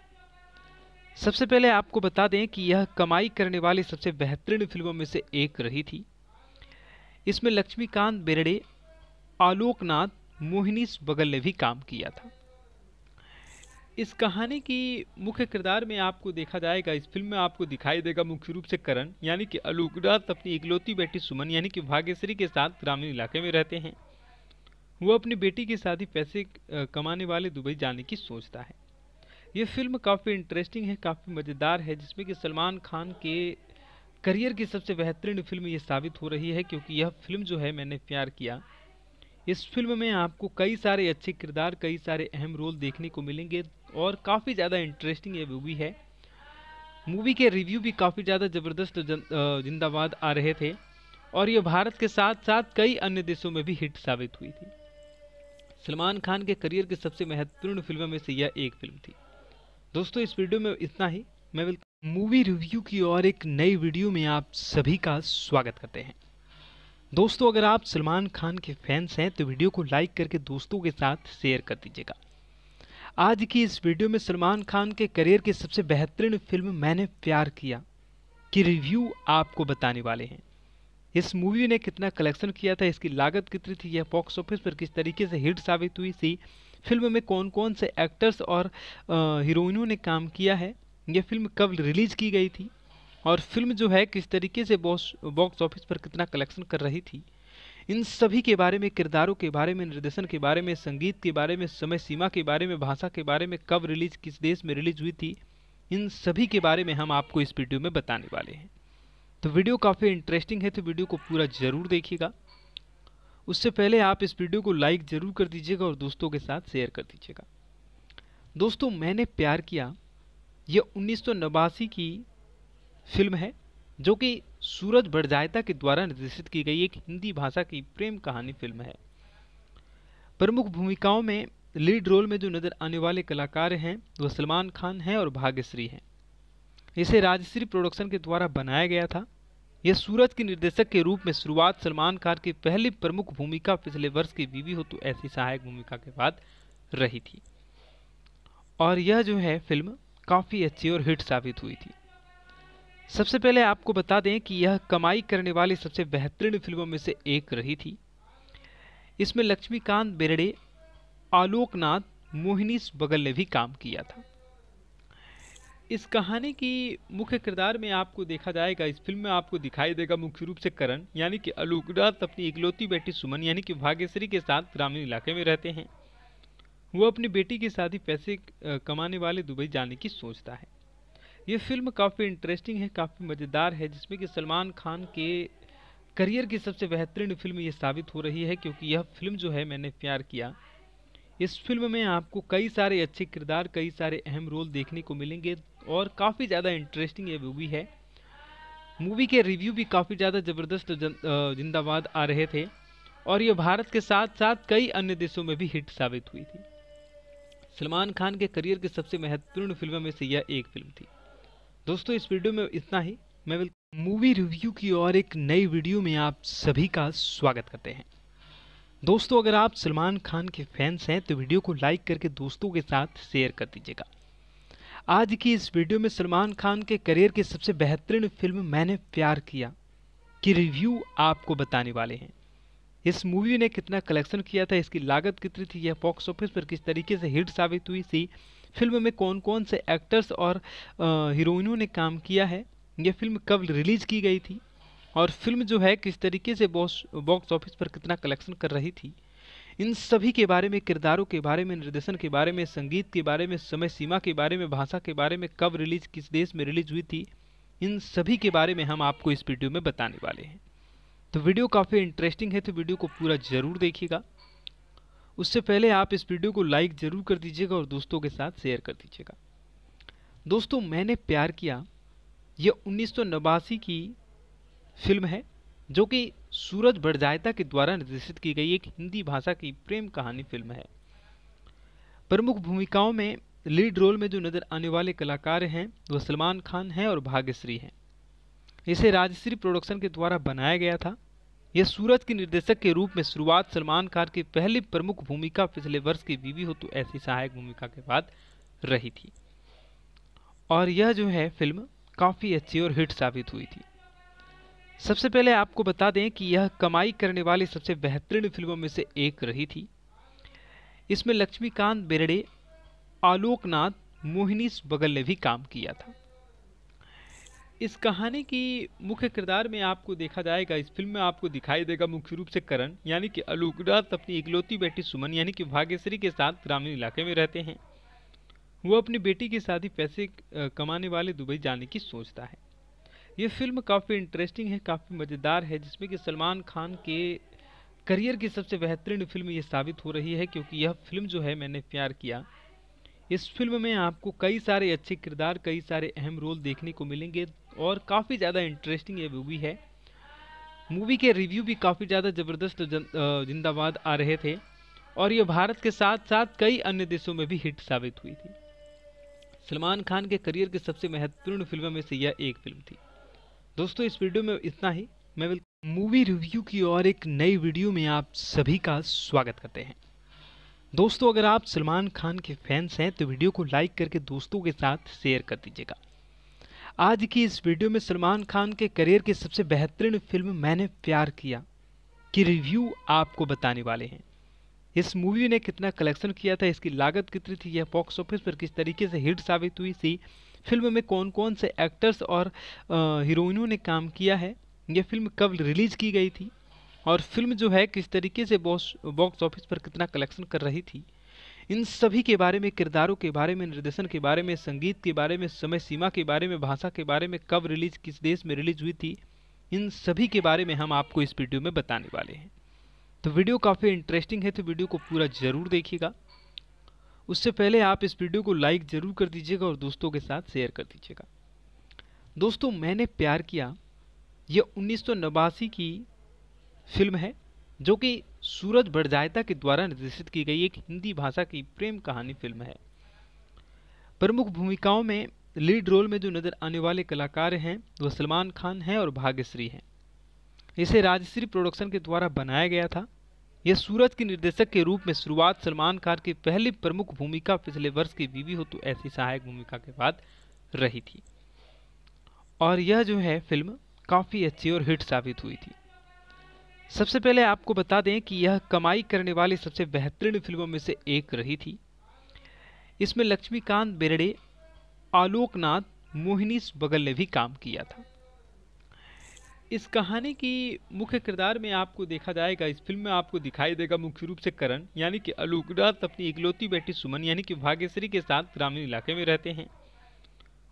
सबसे पहले आपको बता दें कि यह कमाई करने वाली सबसे बेहतरीन फिल्मों में से एक रही थी इसमें लक्ष्मीकांत बेरडे आलोकनाथ मोहिनीस बगल ने भी काम किया था इस कहानी की मुख्य किरदार में आपको देखा जाएगा इस फिल्म में आपको दिखाई देगा मुख्य रूप से करण यानी कि अलूकनाथ अपनी इकलौती बेटी सुमन यानी कि भाग्यश्री के साथ ग्रामीण इलाके में रहते हैं वो अपनी बेटी की शादी पैसे कमाने वाले दुबई जाने की सोचता है ये फिल्म काफ़ी इंटरेस्टिंग है काफ़ी मज़ेदार है जिसमें कि सलमान खान के करियर की सबसे बेहतरीन फिल्म ये साबित हो रही है क्योंकि यह फिल्म जो है मैंने प्यार किया इस फिल्म में आपको कई सारे अच्छे किरदार कई सारे अहम रोल देखने को मिलेंगे और काफ़ी ज़्यादा इंटरेस्टिंग ये मूवी है मूवी के रिव्यू भी काफ़ी ज़्यादा ज़बरदस्त जिंदाबाद आ रहे थे और ये भारत के साथ साथ कई अन्य देशों में भी हिट साबित हुई थी सलमान खान के करियर की सबसे महत्वपूर्ण फिल्मों में से यह एक फिल्म थी दोस्तों इस वीडियो में इतना ही मैं बिल्कुल मूवी रिव्यू की और एक नई वीडियो में आप सभी का स्वागत करते हैं दोस्तों अगर आप सलमान खान के फैंस हैं तो वीडियो को लाइक करके दोस्तों के साथ शेयर कर दीजिएगा आज की इस वीडियो में सलमान खान के करियर की सबसे बेहतरीन फिल्म मैंने प्यार किया की रिव्यू आपको बताने वाले हैं इस मूवी ने कितना कलेक्शन किया था इसकी लागत कितनी थी यह बॉक्स ऑफिस पर किस तरीके से हिट साबित हुई थी फिल्म में कौन कौन से एक्टर्स और हीरोइनों ने काम किया है यह फिल्म कब रिलीज़ की गई थी और फिल्म जो है किस तरीके से बॉक्स ऑफिस पर कितना कलेक्शन कर रही थी इन सभी के बारे में किरदारों के बारे में निर्देशन के बारे में संगीत के बारे में समय सीमा के बारे में भाषा के बारे में कब रिलीज किस देश में रिलीज हुई थी इन सभी के बारे में हम आपको इस वीडियो में बताने वाले हैं तो वीडियो काफ़ी इंटरेस्टिंग है तो वीडियो को पूरा ज़रूर देखिएगा उससे पहले आप इस वीडियो को लाइक ज़रूर कर दीजिएगा और दोस्तों के साथ शेयर कर दीजिएगा दोस्तों मैंने प्यार किया यह उन्नीस की फिल्म है जो कि सूरज भड़जायता के द्वारा निर्देशित की गई एक हिंदी भाषा की प्रेम कहानी फिल्म है प्रमुख भूमिकाओं में लीड रोल में जो नजर आने वाले कलाकार हैं वह सलमान खान हैं और भाग्यश्री हैं इसे राजश्री प्रोडक्शन के द्वारा बनाया गया था यह सूरज के निर्देशक के रूप में शुरुआत सलमान खान की पहली प्रमुख भूमिका पिछले वर्ष की बीवी हो तो ऐसी सहायक भूमिका के बाद रही थी और यह जो है फिल्म काफ़ी अच्छी और हिट साबित हुई थी सबसे पहले आपको बता दें कि यह कमाई करने वाली सबसे बेहतरीन फिल्मों में से एक रही थी इसमें लक्ष्मीकांत बेरडे आलोकनाथ मोहिनीस बगल ने भी काम किया था इस कहानी की मुख्य किरदार में आपको देखा जाएगा इस फिल्म में आपको दिखाई देगा मुख्य रूप से करण यानी कि आलोकनाथ अपनी इकलौती बेटी सुमन यानी कि भाग्यश्री के साथ ग्रामीण इलाके में रहते हैं वो अपनी बेटी की शादी पैसे कमाने वाले दुबई जाने की सोचता है ये फिल्म काफ़ी इंटरेस्टिंग है काफ़ी मज़ेदार है जिसमें कि सलमान खान के करियर की सबसे बेहतरीन फिल्म ये साबित हो रही है क्योंकि यह फिल्म जो है मैंने प्यार किया इस फिल्म में आपको कई सारे अच्छे किरदार कई सारे अहम रोल देखने को मिलेंगे और काफ़ी ज़्यादा इंटरेस्टिंग ये मूवी है मूवी के रिव्यू भी काफ़ी ज़्यादा ज़बरदस्त जिंदाबाद आ रहे थे और ये भारत के साथ साथ कई अन्य देशों में भी हिट साबित हुई थी सलमान खान के करियर की सबसे महत्वपूर्ण फिल्मों में से यह एक फिल्म थी दोस्तों इस वीडियो में इतना ही मैं बिल्कुल मूवी रिव्यू की और एक नई वीडियो में आप सभी का स्वागत करते हैं दोस्तों अगर आप सलमान खान के फैंस हैं तो वीडियो को लाइक करके दोस्तों के साथ शेयर कर दीजिएगा आज की इस वीडियो में सलमान खान के करियर की सबसे बेहतरीन फिल्म मैंने प्यार किया की रिव्यू आपको बताने वाले हैं इस मूवी ने कितना कलेक्शन किया था इसकी लागत कितनी थी यह बॉक्स ऑफिस पर किस तरीके से हिट साबित हुई थी फिल्म में कौन कौन से एक्टर्स और हीरोइनों ने काम किया है ये फिल्म कब रिलीज़ की गई थी और फिल्म जो है किस तरीके से बॉक्स ऑफिस पर कितना कलेक्शन कर रही थी इन सभी के बारे में किरदारों के बारे में निर्देशन के बारे में संगीत के बारे में समय सीमा के बारे में भाषा के बारे में कब रिलीज किस देश में रिलीज हुई थी इन सभी के बारे में हम आपको इस वीडियो में बताने वाले हैं तो वीडियो काफ़ी इंटरेस्टिंग है तो वीडियो को पूरा ज़रूर देखिएगा उससे पहले आप इस वीडियो को लाइक ज़रूर कर दीजिएगा और दोस्तों के साथ शेयर कर दीजिएगा दोस्तों मैंने प्यार किया यह उन्नीस की फिल्म है जो कि सूरज बड़जायता के द्वारा निर्देशित की गई एक हिंदी भाषा की प्रेम कहानी फिल्म है प्रमुख भूमिकाओं में लीड रोल में जो नज़र आने वाले कलाकार हैं वह सलमान खान हैं और भाग्यश्री हैं इसे राजश्री प्रोडक्शन के द्वारा बनाया गया था यह सूरज के निर्देशक के रूप में शुरुआत सलमान खान की पहली प्रमुख भूमिका पिछले वर्ष की बीवी हो तो ऐसी सहायक भूमिका के बाद रही थी और यह जो है फिल्म काफ़ी अच्छी और हिट साबित हुई थी सबसे पहले आपको बता दें कि यह कमाई करने वाली सबसे बेहतरीन फिल्मों में से एक रही थी इसमें लक्ष्मीकांत बेरडे आलोकनाथ मोहिनीस बगल ने भी काम किया था इस कहानी की मुख्य किरदार में आपको देखा जाएगा इस फिल्म में आपको दिखाई देगा मुख्य रूप से करण यानी कि अलोकनाथ अपनी इकलौती बेटी सुमन यानी कि भाग्यश्री के साथ ग्रामीण इलाके में रहते हैं वो अपनी बेटी की शादी पैसे कमाने वाले दुबई जाने की सोचता है ये फिल्म काफ़ी इंटरेस्टिंग है काफ़ी मज़ेदार है जिसमें कि सलमान खान के करियर की सबसे बेहतरीन फिल्म ये साबित हो रही है क्योंकि यह फिल्म जो है मैंने प्यार किया इस फिल्म में आपको कई सारे अच्छे किरदार कई सारे अहम रोल देखने को मिलेंगे और काफ़ी ज़्यादा इंटरेस्टिंग ये मूवी है मूवी के रिव्यू भी काफ़ी ज़्यादा ज़बरदस्त जिंदाबाद आ रहे थे और ये भारत के साथ साथ कई अन्य देशों में भी हिट साबित हुई थी सलमान खान के करियर की सबसे महत्वपूर्ण फिल्मों में से यह एक फिल्म थी दोस्तों इस वीडियो में इतना ही मैं मूवी रिव्यू की और एक नई वीडियो में आप सभी का स्वागत करते हैं दोस्तों अगर आप सलमान खान के फैंस हैं तो वीडियो को लाइक करके दोस्तों के साथ शेयर कर दीजिएगा आज की इस वीडियो में सलमान खान के करियर की सबसे बेहतरीन फिल्म मैंने प्यार किया की कि रिव्यू आपको बताने वाले हैं इस मूवी ने कितना कलेक्शन किया था इसकी लागत कितनी थी यह बॉक्स ऑफिस पर किस तरीके से हिट साबित हुई थी फिल्म में कौन कौन से एक्टर्स और हीरोइनों ने काम किया है यह फिल्म कब रिलीज़ की गई थी और फिल्म जो है किस तरीके से बॉक्स ऑफिस पर कितना कलेक्शन कर रही थी इन सभी के बारे में किरदारों के बारे में निर्देशन के बारे में संगीत के बारे में समय सीमा के बारे में भाषा के बारे में कब रिलीज किस देश में रिलीज हुई थी इन सभी के बारे में हम आपको इस वीडियो में बताने वाले हैं तो वीडियो काफ़ी इंटरेस्टिंग है तो वीडियो को पूरा ज़रूर देखिएगा उससे पहले आप इस वीडियो को लाइक ज़रूर कर दीजिएगा और दोस्तों के साथ शेयर कर दीजिएगा दोस्तों मैंने प्यार किया यह उन्नीस की फिल्म है जो कि सूरज बड़जायता के द्वारा निर्देशित की गई एक हिंदी भाषा की प्रेम कहानी फिल्म है प्रमुख भूमिकाओं में लीड रोल में जो नजर आने वाले कलाकार हैं वह सलमान खान हैं और भाग्यश्री हैं इसे राजश्री प्रोडक्शन के द्वारा बनाया गया था यह सूरज के निर्देशक के रूप में शुरुआत सलमान खान की पहली प्रमुख भूमिका पिछले वर्ष की बीवी हो तो ऐसी सहायक भूमिका के बाद रही थी और यह जो है फिल्म काफ़ी अच्छी और हिट साबित हुई थी सबसे पहले आपको बता दें कि यह कमाई करने वाली सबसे बेहतरीन फिल्मों में से एक रही थी इसमें लक्ष्मीकांत बेरडे आलोकनाथ मोहिनीस बगल ने भी काम किया था इस कहानी की मुख्य किरदार में आपको देखा जाएगा इस फिल्म में आपको दिखाई देगा मुख्य रूप से करण यानी कि आलोकनाथ अपनी इकलौती बेटी सुमन यानी कि भाग्यश्री के साथ ग्रामीण इलाके में रहते हैं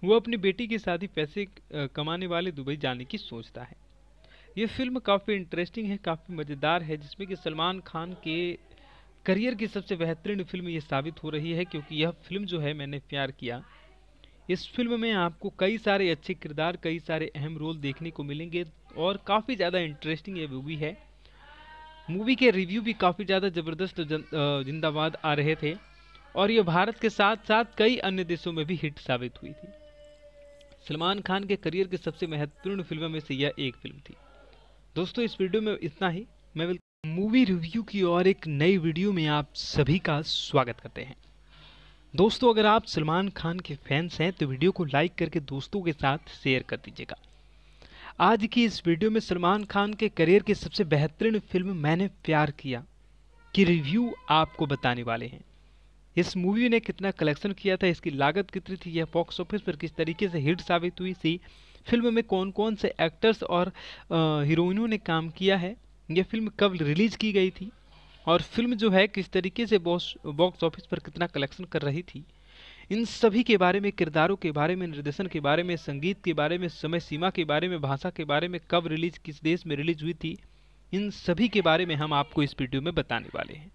वो अपनी बेटी की शादी पैसे कमाने वाले दुबई जाने की सोचता है ये फिल्म काफ़ी इंटरेस्टिंग है काफ़ी मज़ेदार है जिसमें कि सलमान खान के करियर की सबसे बेहतरीन फिल्म ये साबित हो रही है क्योंकि यह फिल्म जो है मैंने प्यार किया इस फिल्म में आपको कई सारे अच्छे किरदार कई सारे अहम रोल देखने को मिलेंगे और काफ़ी ज़्यादा इंटरेस्टिंग ये मूवी है मूवी के रिव्यू भी काफ़ी ज़्यादा ज़बरदस्त जिंदाबाद आ रहे थे और ये भारत के साथ साथ कई अन्य देशों में भी हिट साबित हुई थी सलमान खान के करियर की सबसे महत्वपूर्ण फिल्मों में से यह एक फिल्म थी दोस्तों इस वीडियो में इतना ही मैं विल मूवी रिव्यू की और एक नई वीडियो में आप सभी का स्वागत करते हैं दोस्तों अगर आप सलमान खान के फैंस हैं तो वीडियो को लाइक करके दोस्तों के साथ शेयर कर दीजिएगा आज की इस वीडियो में सलमान खान के करियर की सबसे बेहतरीन फिल्म मैंने प्यार किया की रिव्यू आपको बताने वाले हैं इस मूवी ने कितना कलेक्शन किया था इसकी लागत कितनी थी यह बॉक्स ऑफिस पर किस तरीके से हिट साबित हुई थी फिल्म में कौन कौन से एक्टर्स और हीरोइनों ने काम किया है यह फिल्म कब रिलीज़ की गई थी और फिल्म जो है किस तरीके से बॉक्स बॉक्स ऑफिस पर कितना कलेक्शन कर रही थी इन सभी के बारे में किरदारों के बारे में निर्देशन के बारे में संगीत के बारे में समय सीमा के बारे में भाषा के बारे में कब रिलीज किस देश में रिलीज हुई थी इन सभी के बारे में हम आपको इस वीडियो में बताने वाले हैं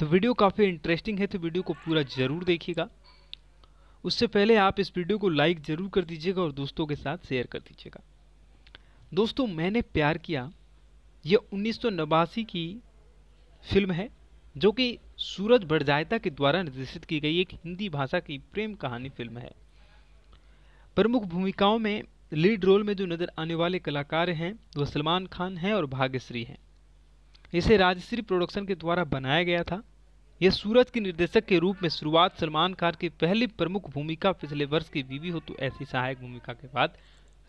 तो वीडियो काफ़ी इंटरेस्टिंग है तो वीडियो को पूरा ज़रूर देखिएगा उससे पहले आप इस वीडियो को लाइक ज़रूर कर दीजिएगा और दोस्तों के साथ शेयर कर दीजिएगा दोस्तों मैंने प्यार किया यह उन्नीस की फिल्म है जो कि सूरज बड़जायता के द्वारा निर्देशित की गई एक हिंदी भाषा की प्रेम कहानी फिल्म है प्रमुख भूमिकाओं में लीड रोल में जो नज़र आने वाले कलाकार हैं वह सलमान खान हैं और भाग्यश्री हैं इसे राजश्री प्रोडक्शन के द्वारा बनाया गया था यह सूरज के निर्देशक के रूप में शुरुआत सलमान खान की पहली प्रमुख भूमिका पिछले वर्ष की बीवी हो तो ऐसी सहायक भूमिका के बाद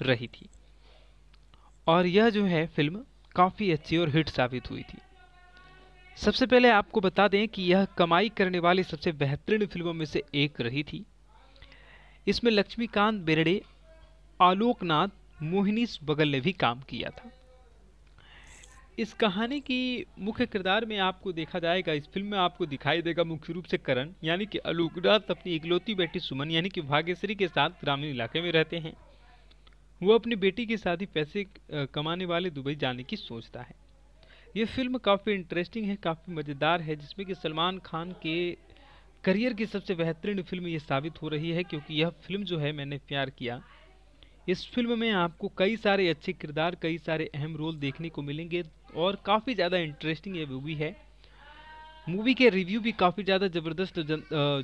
रही थी और यह जो है फिल्म काफ़ी अच्छी और हिट साबित हुई थी सबसे पहले आपको बता दें कि यह कमाई करने वाली सबसे बेहतरीन फिल्मों में से एक रही थी इसमें लक्ष्मीकांत बेरडे आलोकनाथ मोहिनीस बगल ने भी काम किया था इस कहानी की मुख्य किरदार में आपको देखा जाएगा इस फिल्म में आपको दिखाई देगा मुख्य रूप से करण यानी कि आलोक रात अपनी इकलौती बेटी सुमन यानी कि भाग्यश्री के साथ ग्रामीण इलाके में रहते हैं वो अपनी बेटी की शादी पैसे कमाने वाले दुबई जाने की सोचता है ये फिल्म काफ़ी इंटरेस्टिंग है काफ़ी मज़ेदार है जिसमें कि सलमान खान के करियर की सबसे बेहतरीन फिल्म ये साबित हो रही है क्योंकि यह फिल्म जो है मैंने प्यार किया इस फिल्म में आपको कई सारे अच्छे किरदार कई सारे अहम रोल देखने को मिलेंगे और काफ़ी ज़्यादा इंटरेस्टिंग ये मूवी है मूवी के रिव्यू भी काफ़ी ज़्यादा ज़बरदस्त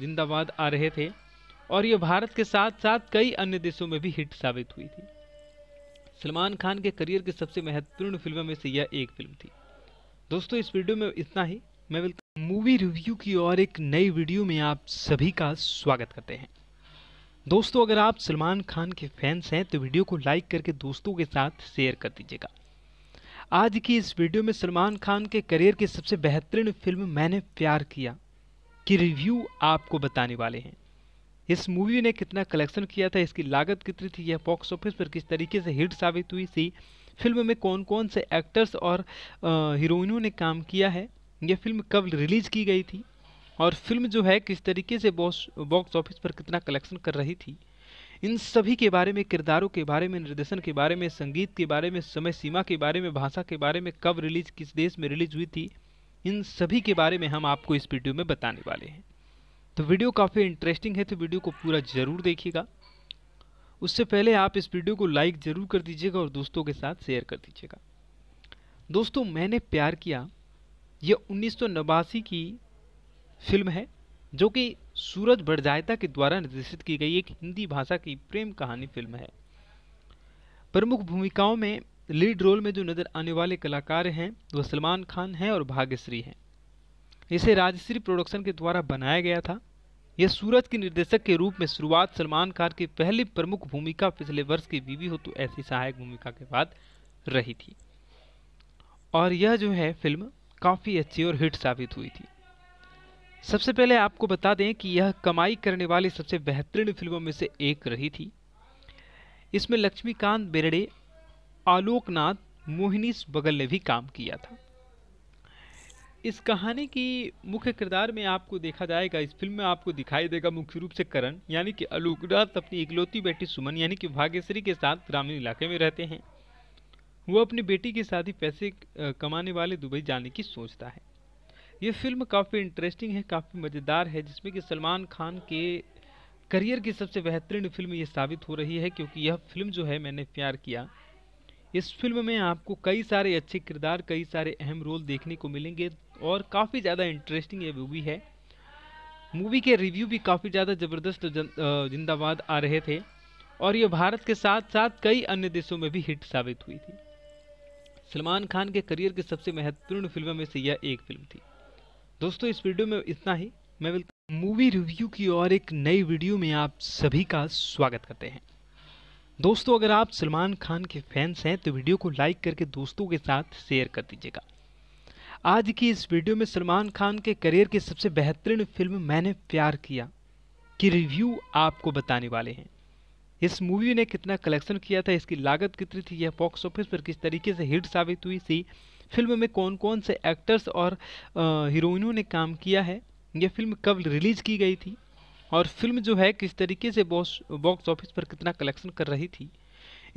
जिंदाबाद आ रहे थे और ये भारत के साथ साथ कई अन्य देशों में भी हिट साबित हुई थी सलमान खान के करियर की सबसे महत्वपूर्ण फिल्मों में से यह एक फिल्म थी दोस्तों इस वीडियो में इतना ही मैं मूवी रिव्यू की और एक नई वीडियो में आप सभी का स्वागत करते हैं दोस्तों अगर आप सलमान खान के फैंस हैं तो वीडियो को लाइक करके दोस्तों के साथ शेयर कर दीजिएगा आज की इस वीडियो में सलमान खान के करियर की सबसे बेहतरीन फिल्म मैंने प्यार किया की रिव्यू आपको बताने वाले हैं इस मूवी ने कितना कलेक्शन किया था इसकी लागत कितनी थी यह बॉक्स ऑफिस पर किस तरीके से हिट साबित हुई थी फिल्म में कौन कौन से एक्टर्स और हीरोइनों ने काम किया है यह फिल्म कब रिलीज की गई थी और फिल्म जो है किस तरीके से बॉस बॉक्स ऑफिस पर कितना कलेक्शन कर रही थी इन सभी के बारे में किरदारों के बारे में निर्देशन के बारे में संगीत के बारे में समय सीमा के बारे में भाषा के बारे में कब रिलीज किस देश में रिलीज हुई थी इन सभी के बारे में हम आपको इस वीडियो में बताने वाले हैं तो वीडियो काफ़ी इंटरेस्टिंग है तो वीडियो को पूरा ज़रूर देखिएगा उससे पहले आप इस वीडियो को लाइक ज़रूर कर दीजिएगा और दोस्तों के साथ शेयर कर दीजिएगा दोस्तों मैंने प्यार किया यह उन्नीस की फिल्म है जो कि सूरज बड़जायता के द्वारा निर्देशित की गई एक हिंदी भाषा की प्रेम कहानी फिल्म है प्रमुख भूमिकाओं में लीड रोल में जो नजर आने वाले कलाकार हैं वह सलमान खान हैं और भाग्यश्री हैं इसे राजश्री प्रोडक्शन के द्वारा बनाया गया था यह सूरज के निर्देशक के रूप में शुरुआत सलमान खान की पहली प्रमुख भूमिका पिछले वर्ष की बीवी हो तो ऐसी सहायक भूमिका के बाद रही थी और यह जो है फिल्म काफ़ी अच्छी और हिट साबित हुई थी सबसे पहले आपको बता दें कि यह कमाई करने वाली सबसे बेहतरीन फिल्मों में से एक रही थी इसमें लक्ष्मीकांत बेरडे आलोकनाथ मोहिनीस बगल ने भी काम किया था इस कहानी की मुख्य किरदार में आपको देखा जाएगा इस फिल्म में आपको दिखाई देगा मुख्य रूप से करण यानी कि आलोकनाथ अपनी इकलौती बेटी सुमन यानी कि भाग्यश्री के साथ ग्रामीण इलाके में रहते हैं वो अपनी बेटी की शादी पैसे कमाने वाले दुबई जाने की सोचता है ये फिल्म काफ़ी इंटरेस्टिंग है काफ़ी मज़ेदार है जिसमें कि सलमान खान के करियर की सबसे बेहतरीन फिल्म ये साबित हो रही है क्योंकि यह फिल्म जो है मैंने प्यार किया इस फिल्म में आपको कई सारे अच्छे किरदार कई सारे अहम रोल देखने को मिलेंगे और काफ़ी ज़्यादा इंटरेस्टिंग ये मूवी है मूवी के रिव्यू भी काफ़ी ज़्यादा ज़बरदस्त जिंदाबाद आ रहे थे और ये भारत के साथ साथ कई अन्य देशों में भी हिट साबित हुई थी सलमान खान के करियर की सबसे महत्वपूर्ण फिल्मों में से यह एक फिल्म थी दोस्तों इस वीडियो में इतना ही मैं बिल्कुल मूवी रिव्यू की और एक नई वीडियो में आप सभी का स्वागत करते हैं दोस्तों अगर आप सलमान खान के फैंस हैं तो वीडियो को लाइक करके दोस्तों के साथ शेयर कर दीजिएगा आज की इस वीडियो में सलमान खान के करियर की सबसे बेहतरीन फिल्म मैंने प्यार किया की कि रिव्यू आपको बताने वाले हैं इस मूवी ने कितना कलेक्शन किया था इसकी लागत कितनी थी यह बॉक्स ऑफिस पर किस तरीके से हिट साबित हुई थी फिल्म में कौन कौन से एक्टर्स और हीरोइनों ने काम किया है यह फिल्म कब रिलीज़ की गई थी और फिल्म जो है किस तरीके से बॉस बॉक्स ऑफिस पर कितना कलेक्शन कर रही थी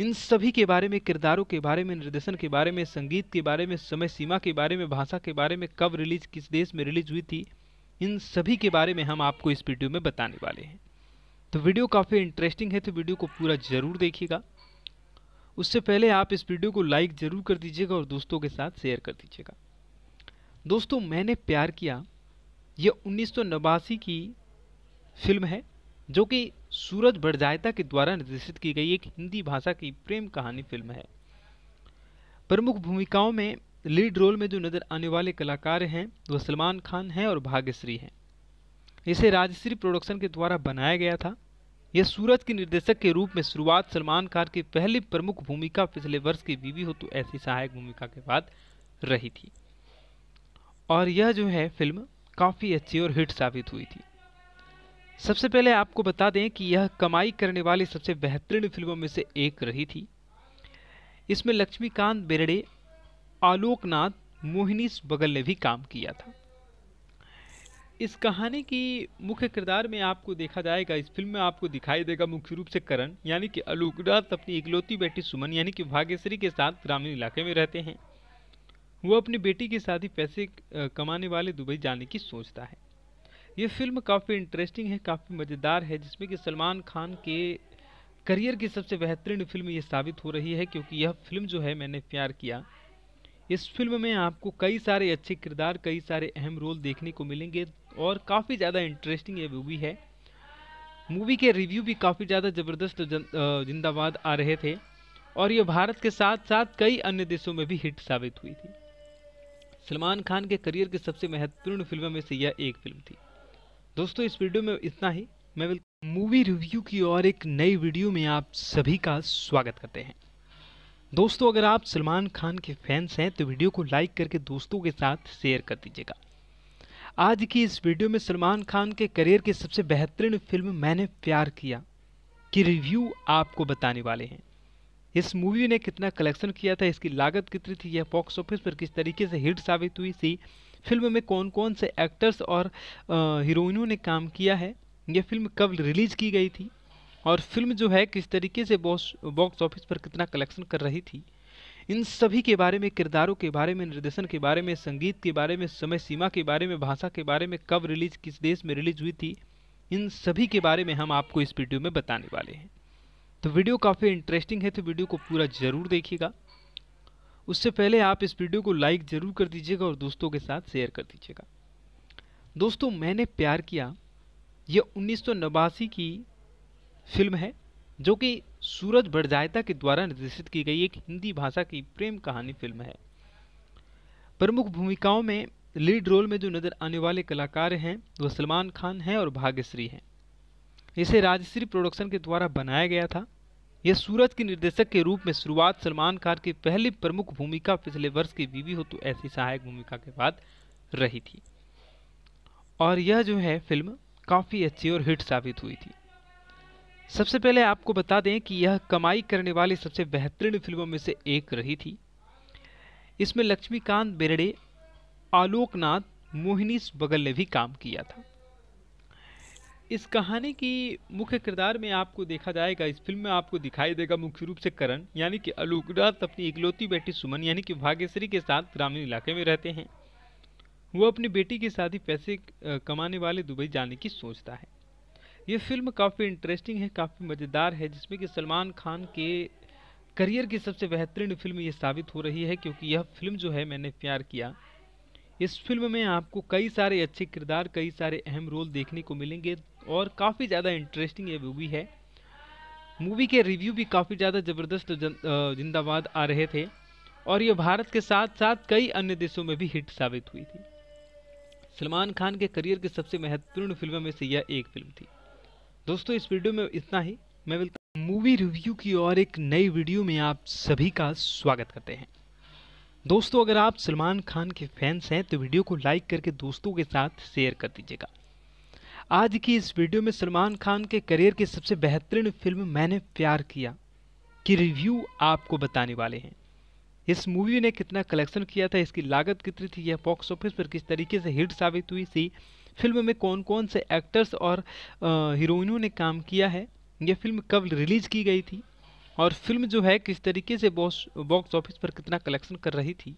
इन सभी के बारे में किरदारों के बारे में निर्देशन के बारे में संगीत के बारे में समय सीमा के बारे में भाषा के बारे में कब रिलीज किस देश में रिलीज हुई थी इन सभी के बारे में हम आपको इस वीडियो में बताने वाले हैं तो वीडियो काफ़ी इंटरेस्टिंग है तो वीडियो को पूरा ज़रूर देखिएगा उससे पहले आप इस वीडियो को लाइक ज़रूर कर दीजिएगा और दोस्तों के साथ शेयर कर दीजिएगा दोस्तों मैंने प्यार किया यह उन्नीस की फिल्म है जो कि सूरज बड़जायता के द्वारा निर्देशित की गई एक हिंदी भाषा की प्रेम कहानी फिल्म है प्रमुख भूमिकाओं में लीड रोल में जो नज़र आने वाले कलाकार हैं वह सलमान खान हैं और भाग्यश्री हैं इसे राजश्री प्रोडक्शन के द्वारा बनाया गया था यह सूरज के निर्देशक के रूप में शुरुआत सलमान खान की पहली प्रमुख भूमिका पिछले वर्ष की बीवी हो तो ऐसी सहायक भूमिका के बाद रही थी और यह जो है फिल्म काफ़ी अच्छी और हिट साबित हुई थी सबसे पहले आपको बता दें कि यह कमाई करने वाली सबसे बेहतरीन फिल्मों में से एक रही थी इसमें लक्ष्मीकांत बेरडे आलोकनाथ मोहिनीस बगल ने भी काम किया था इस कहानी की मुख्य किरदार में आपको देखा जाएगा इस फिल्म में आपको दिखाई देगा मुख्य रूप से करण यानी कि अलूकनाथ अपनी इकलौती बेटी सुमन यानी कि भाग्यश्री के साथ ग्रामीण इलाके में रहते हैं वो अपनी बेटी की शादी पैसे कमाने वाले दुबई जाने की सोचता है ये फिल्म काफ़ी इंटरेस्टिंग है काफ़ी मज़ेदार है जिसमें कि सलमान खान के करियर की सबसे बेहतरीन फिल्म ये साबित हो रही है क्योंकि यह फिल्म जो है मैंने प्यार किया इस फिल्म में आपको कई सारे अच्छे किरदार कई सारे अहम रोल देखने को मिलेंगे और काफ़ी ज़्यादा इंटरेस्टिंग ये मूवी है मूवी के रिव्यू भी काफ़ी ज़्यादा ज़बरदस्त जिंदाबाद आ रहे थे और ये भारत के साथ साथ कई अन्य देशों में भी हिट साबित हुई थी सलमान खान के करियर की सबसे महत्वपूर्ण फिल्मों में से यह एक फिल्म थी दोस्तों इस वीडियो में इतना ही मैं बिल्कुल मूवी रिव्यू की और एक नई वीडियो में आप सभी का स्वागत करते हैं दोस्तों अगर आप सलमान खान के फैंस हैं तो वीडियो को लाइक करके दोस्तों के साथ शेयर कर दीजिएगा आज की इस वीडियो में सलमान खान के करियर की सबसे बेहतरीन फिल्म मैंने प्यार किया की रिव्यू आपको बताने वाले हैं इस मूवी ने कितना कलेक्शन किया था इसकी लागत कितनी थी यह बॉक्स ऑफिस पर किस तरीके से हिट साबित हुई थी फिल्म में कौन कौन से एक्टर्स और हीरोइनों ने काम किया है यह फिल्म कब रिलीज की गई थी और फिल्म जो है किस तरीके से बॉक्स ऑफिस पर कितना कलेक्शन कर रही थी इन सभी के बारे में किरदारों के बारे में निर्देशन के बारे में संगीत के बारे में समय सीमा के बारे में भाषा के बारे में कब रिलीज किस देश में रिलीज हुई थी इन सभी के बारे में हम आपको इस वीडियो में बताने वाले हैं तो वीडियो काफ़ी इंटरेस्टिंग है तो वीडियो को पूरा ज़रूर देखिएगा उससे पहले आप इस वीडियो को लाइक ज़रूर कर दीजिएगा और दोस्तों के साथ शेयर कर दीजिएगा दोस्तों मैंने प्यार किया यह उन्नीस की फिल्म है जो कि सूरज भटजायता के द्वारा निर्देशित की गई एक हिंदी भाषा की प्रेम कहानी फिल्म है प्रमुख भूमिकाओं में लीड रोल में जो नजर आने वाले कलाकार हैं वह सलमान खान हैं और भाग्यश्री हैं इसे राजश्री प्रोडक्शन के द्वारा बनाया गया था यह सूरज के निर्देशक के रूप में शुरुआत सलमान खान की पहली प्रमुख भूमिका पिछले वर्ष की बीवी हो तो ऐसी सहायक भूमिका के बाद रही थी और यह जो है फिल्म काफ़ी अच्छी और हिट साबित हुई थी सबसे पहले आपको बता दें कि यह कमाई करने वाली सबसे बेहतरीन फिल्मों में से एक रही थी इसमें लक्ष्मीकांत बेरडे आलोकनाथ मोहिनीस बगल ने भी काम किया था इस कहानी की मुख्य किरदार में आपको देखा जाएगा इस फिल्म में आपको दिखाई देगा मुख्य रूप से करण यानी कि आलोकनाथ अपनी इकलौती बेटी सुमन यानी कि भाग्यश्री के साथ ग्रामीण इलाके में रहते हैं वो अपनी बेटी की शादी पैसे कमाने वाले दुबई जाने की सोचता है ये फिल्म काफ़ी इंटरेस्टिंग है काफ़ी मज़ेदार है जिसमें कि सलमान खान के करियर की सबसे बेहतरीन फिल्म ये साबित हो रही है क्योंकि यह फिल्म जो है मैंने प्यार किया इस फिल्म में आपको कई सारे अच्छे किरदार कई सारे अहम रोल देखने को मिलेंगे और काफ़ी ज़्यादा इंटरेस्टिंग ये मूवी है मूवी के रिव्यू भी काफ़ी ज़्यादा ज़बरदस्त जिंदाबाद आ रहे थे और ये भारत के साथ साथ कई अन्य देशों में भी हिट साबित हुई थी सलमान खान के करियर की सबसे महत्वपूर्ण फिल्मों में से यह एक फिल्म थी दोस्तों इस वीडियो में इतना ही मैं बिल्कुल मूवी रिव्यू की और एक नई वीडियो में आप सभी का स्वागत करते हैं दोस्तों अगर आप सलमान खान के फैंस हैं तो वीडियो को लाइक करके दोस्तों के साथ शेयर कर दीजिएगा आज की इस वीडियो में सलमान खान के करियर की सबसे बेहतरीन फिल्म मैंने प्यार किया की कि रिव्यू आपको बताने वाले हैं इस मूवी ने कितना कलेक्शन किया था इसकी लागत कितनी थी या बॉक्स ऑफिस पर किस तरीके से हिट साबित हुई थी फिल्म में कौन कौन से एक्टर्स और हीरोइनों ने काम किया है ये फिल्म कब रिलीज़ की गई थी और फिल्म जो है किस तरीके से बॉक्स ऑफिस पर कितना कलेक्शन कर रही थी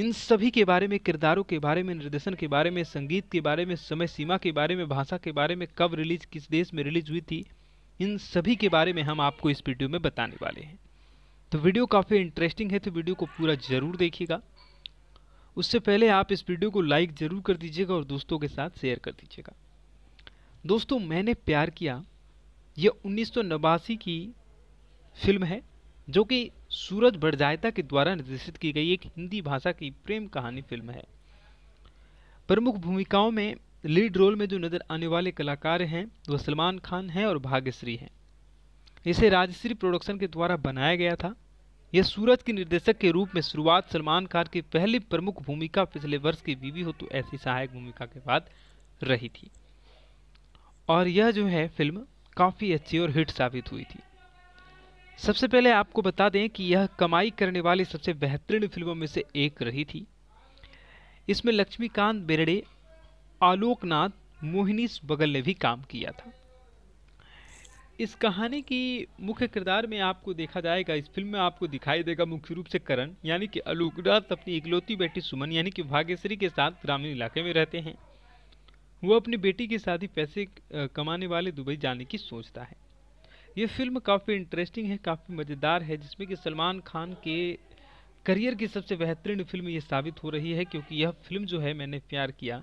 इन सभी के बारे में किरदारों के बारे में निर्देशन के बारे में संगीत के बारे में समय सीमा के बारे में भाषा के बारे में कब रिलीज किस देश में रिलीज हुई थी इन सभी के बारे में हम आपको इस वीडियो में बताने वाले हैं तो वीडियो काफ़ी इंटरेस्टिंग है तो वीडियो को पूरा ज़रूर देखिएगा उससे पहले आप इस वीडियो को लाइक ज़रूर कर दीजिएगा और दोस्तों के साथ शेयर कर दीजिएगा दोस्तों मैंने प्यार किया यह उन्नीस की फिल्म है जो कि सूरज बड़जायता के द्वारा निर्देशित की गई एक हिंदी भाषा की प्रेम कहानी फिल्म है प्रमुख भूमिकाओं में लीड रोल में जो नज़र आने वाले कलाकार हैं वह सलमान खान हैं और भाग्यश्री हैं इसे राजश्री प्रोडक्शन के द्वारा बनाया गया था यह सूरज के निर्देशक के रूप में शुरुआत सलमान खान की पहली प्रमुख भूमिका पिछले वर्ष की बीवी हो तो ऐसी सहायक भूमिका के बाद रही थी और यह जो है फिल्म काफ़ी अच्छी और हिट साबित हुई थी सबसे पहले आपको बता दें कि यह कमाई करने वाली सबसे बेहतरीन फिल्मों में से एक रही थी इसमें लक्ष्मीकांत बेरडे आलोकनाथ मोहिनीस बगल ने भी काम किया था इस कहानी की मुख्य किरदार में आपको देखा जाएगा इस फिल्म में आपको दिखाई देगा मुख्य रूप से करण यानी कि अलोकनाथ अपनी इकलौती बेटी सुमन यानी कि भाग्यश्री के साथ ग्रामीण इलाके में रहते हैं वो अपनी बेटी के साथ ही पैसे कमाने वाले दुबई जाने की सोचता है ये फिल्म काफ़ी इंटरेस्टिंग है काफ़ी मज़ेदार है जिसमें कि सलमान खान के करियर की सबसे बेहतरीन फिल्म ये साबित हो रही है क्योंकि यह फिल्म जो है मैंने प्यार किया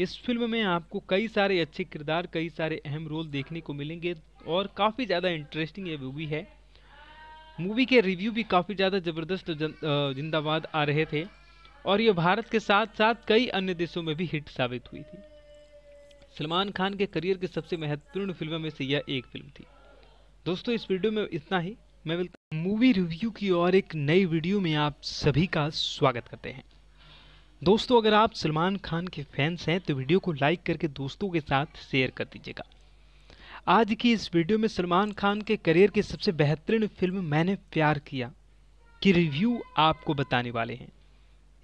इस फिल्म में आपको कई सारे अच्छे किरदार कई सारे अहम रोल देखने को मिलेंगे और काफ़ी ज़्यादा इंटरेस्टिंग ये मूवी है मूवी के रिव्यू भी काफ़ी ज़्यादा ज़बरदस्त जिंदाबाद आ रहे थे और ये भारत के साथ साथ कई अन्य देशों में भी हिट साबित हुई थी सलमान खान के करियर की सबसे महत्वपूर्ण फिल्मों में से यह एक फिल्म थी दोस्तों इस वीडियो में इतना ही मैं मिलता मूवी रिव्यू की और एक नई वीडियो में आप सभी का स्वागत करते हैं दोस्तों अगर आप सलमान खान के फैंस हैं तो वीडियो को लाइक करके दोस्तों के साथ शेयर कर दीजिएगा आज की इस वीडियो में सलमान खान के करियर की सबसे बेहतरीन फिल्म मैंने प्यार किया की रिव्यू आपको बताने वाले हैं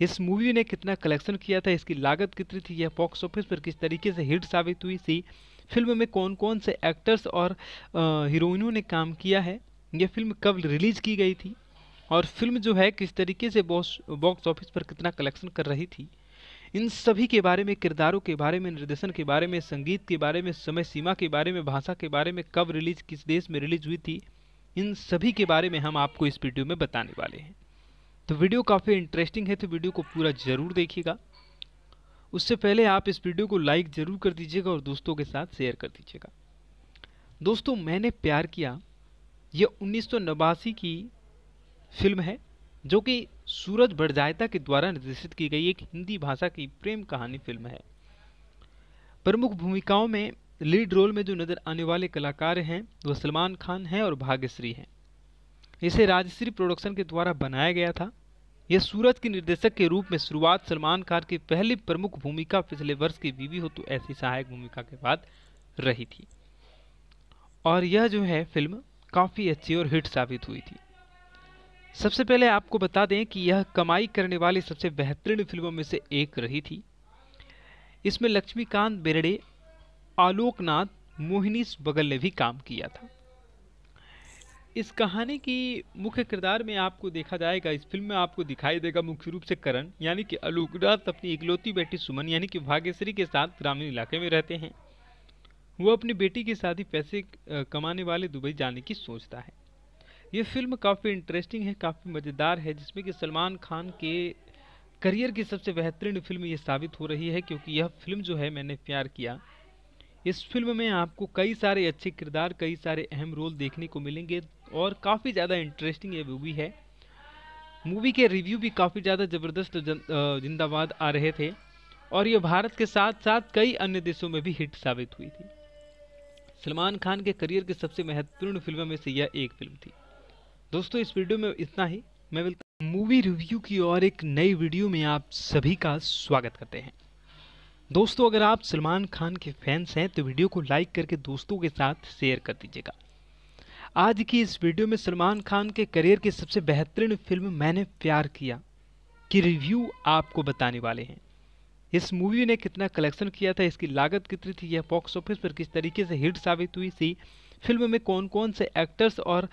इस मूवी ने कितना कलेक्शन किया था इसकी लागत कितनी थी यह बॉक्स ऑफिस पर किस तरीके से हिट साबित हुई थी फिल्म में कौन कौन से एक्टर्स और हीरोइनों ने काम किया है यह फिल्म कब रिलीज़ की गई थी और फिल्म जो है किस तरीके से बॉक्स ऑफिस पर कितना कलेक्शन कर रही थी इन सभी के बारे में किरदारों के बारे में निर्देशन के बारे में संगीत के बारे में समय सीमा के बारे में भाषा के बारे में कब रिलीज किस देश में रिलीज हुई थी इन सभी के बारे में हम आपको इस वीडियो में बताने वाले हैं तो वीडियो काफ़ी इंटरेस्टिंग है तो वीडियो को पूरा ज़रूर देखिएगा उससे पहले आप इस वीडियो को लाइक ज़रूर कर दीजिएगा और दोस्तों के साथ शेयर कर दीजिएगा दोस्तों मैंने प्यार किया यह उन्नीस की फिल्म है जो कि सूरज भटजायता के द्वारा निर्देशित की गई एक हिंदी भाषा की प्रेम कहानी फिल्म है प्रमुख भूमिकाओं में लीड रोल में जो नजर आने वाले कलाकार हैं वह सलमान खान हैं और भाग्यश्री हैं इसे राजश्री प्रोडक्शन के द्वारा बनाया गया था यह सूरज के निर्देशक के रूप में शुरुआत सलमान खान की पहली प्रमुख भूमिका पिछले वर्ष की बीवी हो तो ऐसी सहायक भूमिका के बाद रही थी और यह जो है फिल्म काफ़ी अच्छी और हिट साबित हुई थी सबसे पहले आपको बता दें कि यह कमाई करने वाली सबसे बेहतरीन फिल्मों में से एक रही थी इसमें लक्ष्मीकांत बेरडे आलोकनाथ मोहिनीस बगल ने भी काम किया था इस कहानी की मुख्य किरदार में आपको देखा जाएगा इस फिल्म में आपको दिखाई देगा मुख्य रूप से करण यानी कि आलोकनाथ अपनी इकलौती बेटी सुमन यानी कि भाग्यश्री के साथ ग्रामीण इलाके में रहते हैं वो अपनी बेटी की शादी पैसे कमाने वाले दुबई जाने की सोचता है ये फिल्म काफ़ी इंटरेस्टिंग है काफ़ी मज़ेदार है जिसमें कि सलमान खान के करियर की सबसे बेहतरीन फिल्म ये साबित हो रही है क्योंकि यह फिल्म जो है मैंने प्यार किया इस फिल्म में आपको कई सारे अच्छे किरदार कई सारे अहम रोल देखने को मिलेंगे और काफ़ी ज़्यादा इंटरेस्टिंग ये मूवी है मूवी के रिव्यू भी काफ़ी ज़्यादा ज़बरदस्त जिंदाबाद आ रहे थे और ये भारत के साथ साथ कई अन्य देशों में भी हिट साबित हुई थी सलमान खान के करियर की सबसे महत्वपूर्ण फिल्मों में से यह एक फिल्म थी दोस्तों इस वीडियो में इतना ही मैं बिल्कुल मूवी रिव्यू की और एक नई वीडियो में आप सभी का स्वागत करते हैं दोस्तों अगर आप सलमान खान के फैंस हैं तो वीडियो को लाइक करके दोस्तों के साथ शेयर कर दीजिएगा आज की इस वीडियो में सलमान खान के करियर की सबसे बेहतरीन फिल्म मैंने प्यार किया की रिव्यू आपको बताने वाले हैं इस मूवी ने कितना कलेक्शन किया था इसकी लागत कितनी थी यह बॉक्स ऑफिस पर किस तरीके से हिट साबित हुई थी फिल्म में कौन कौन से एक्टर्स और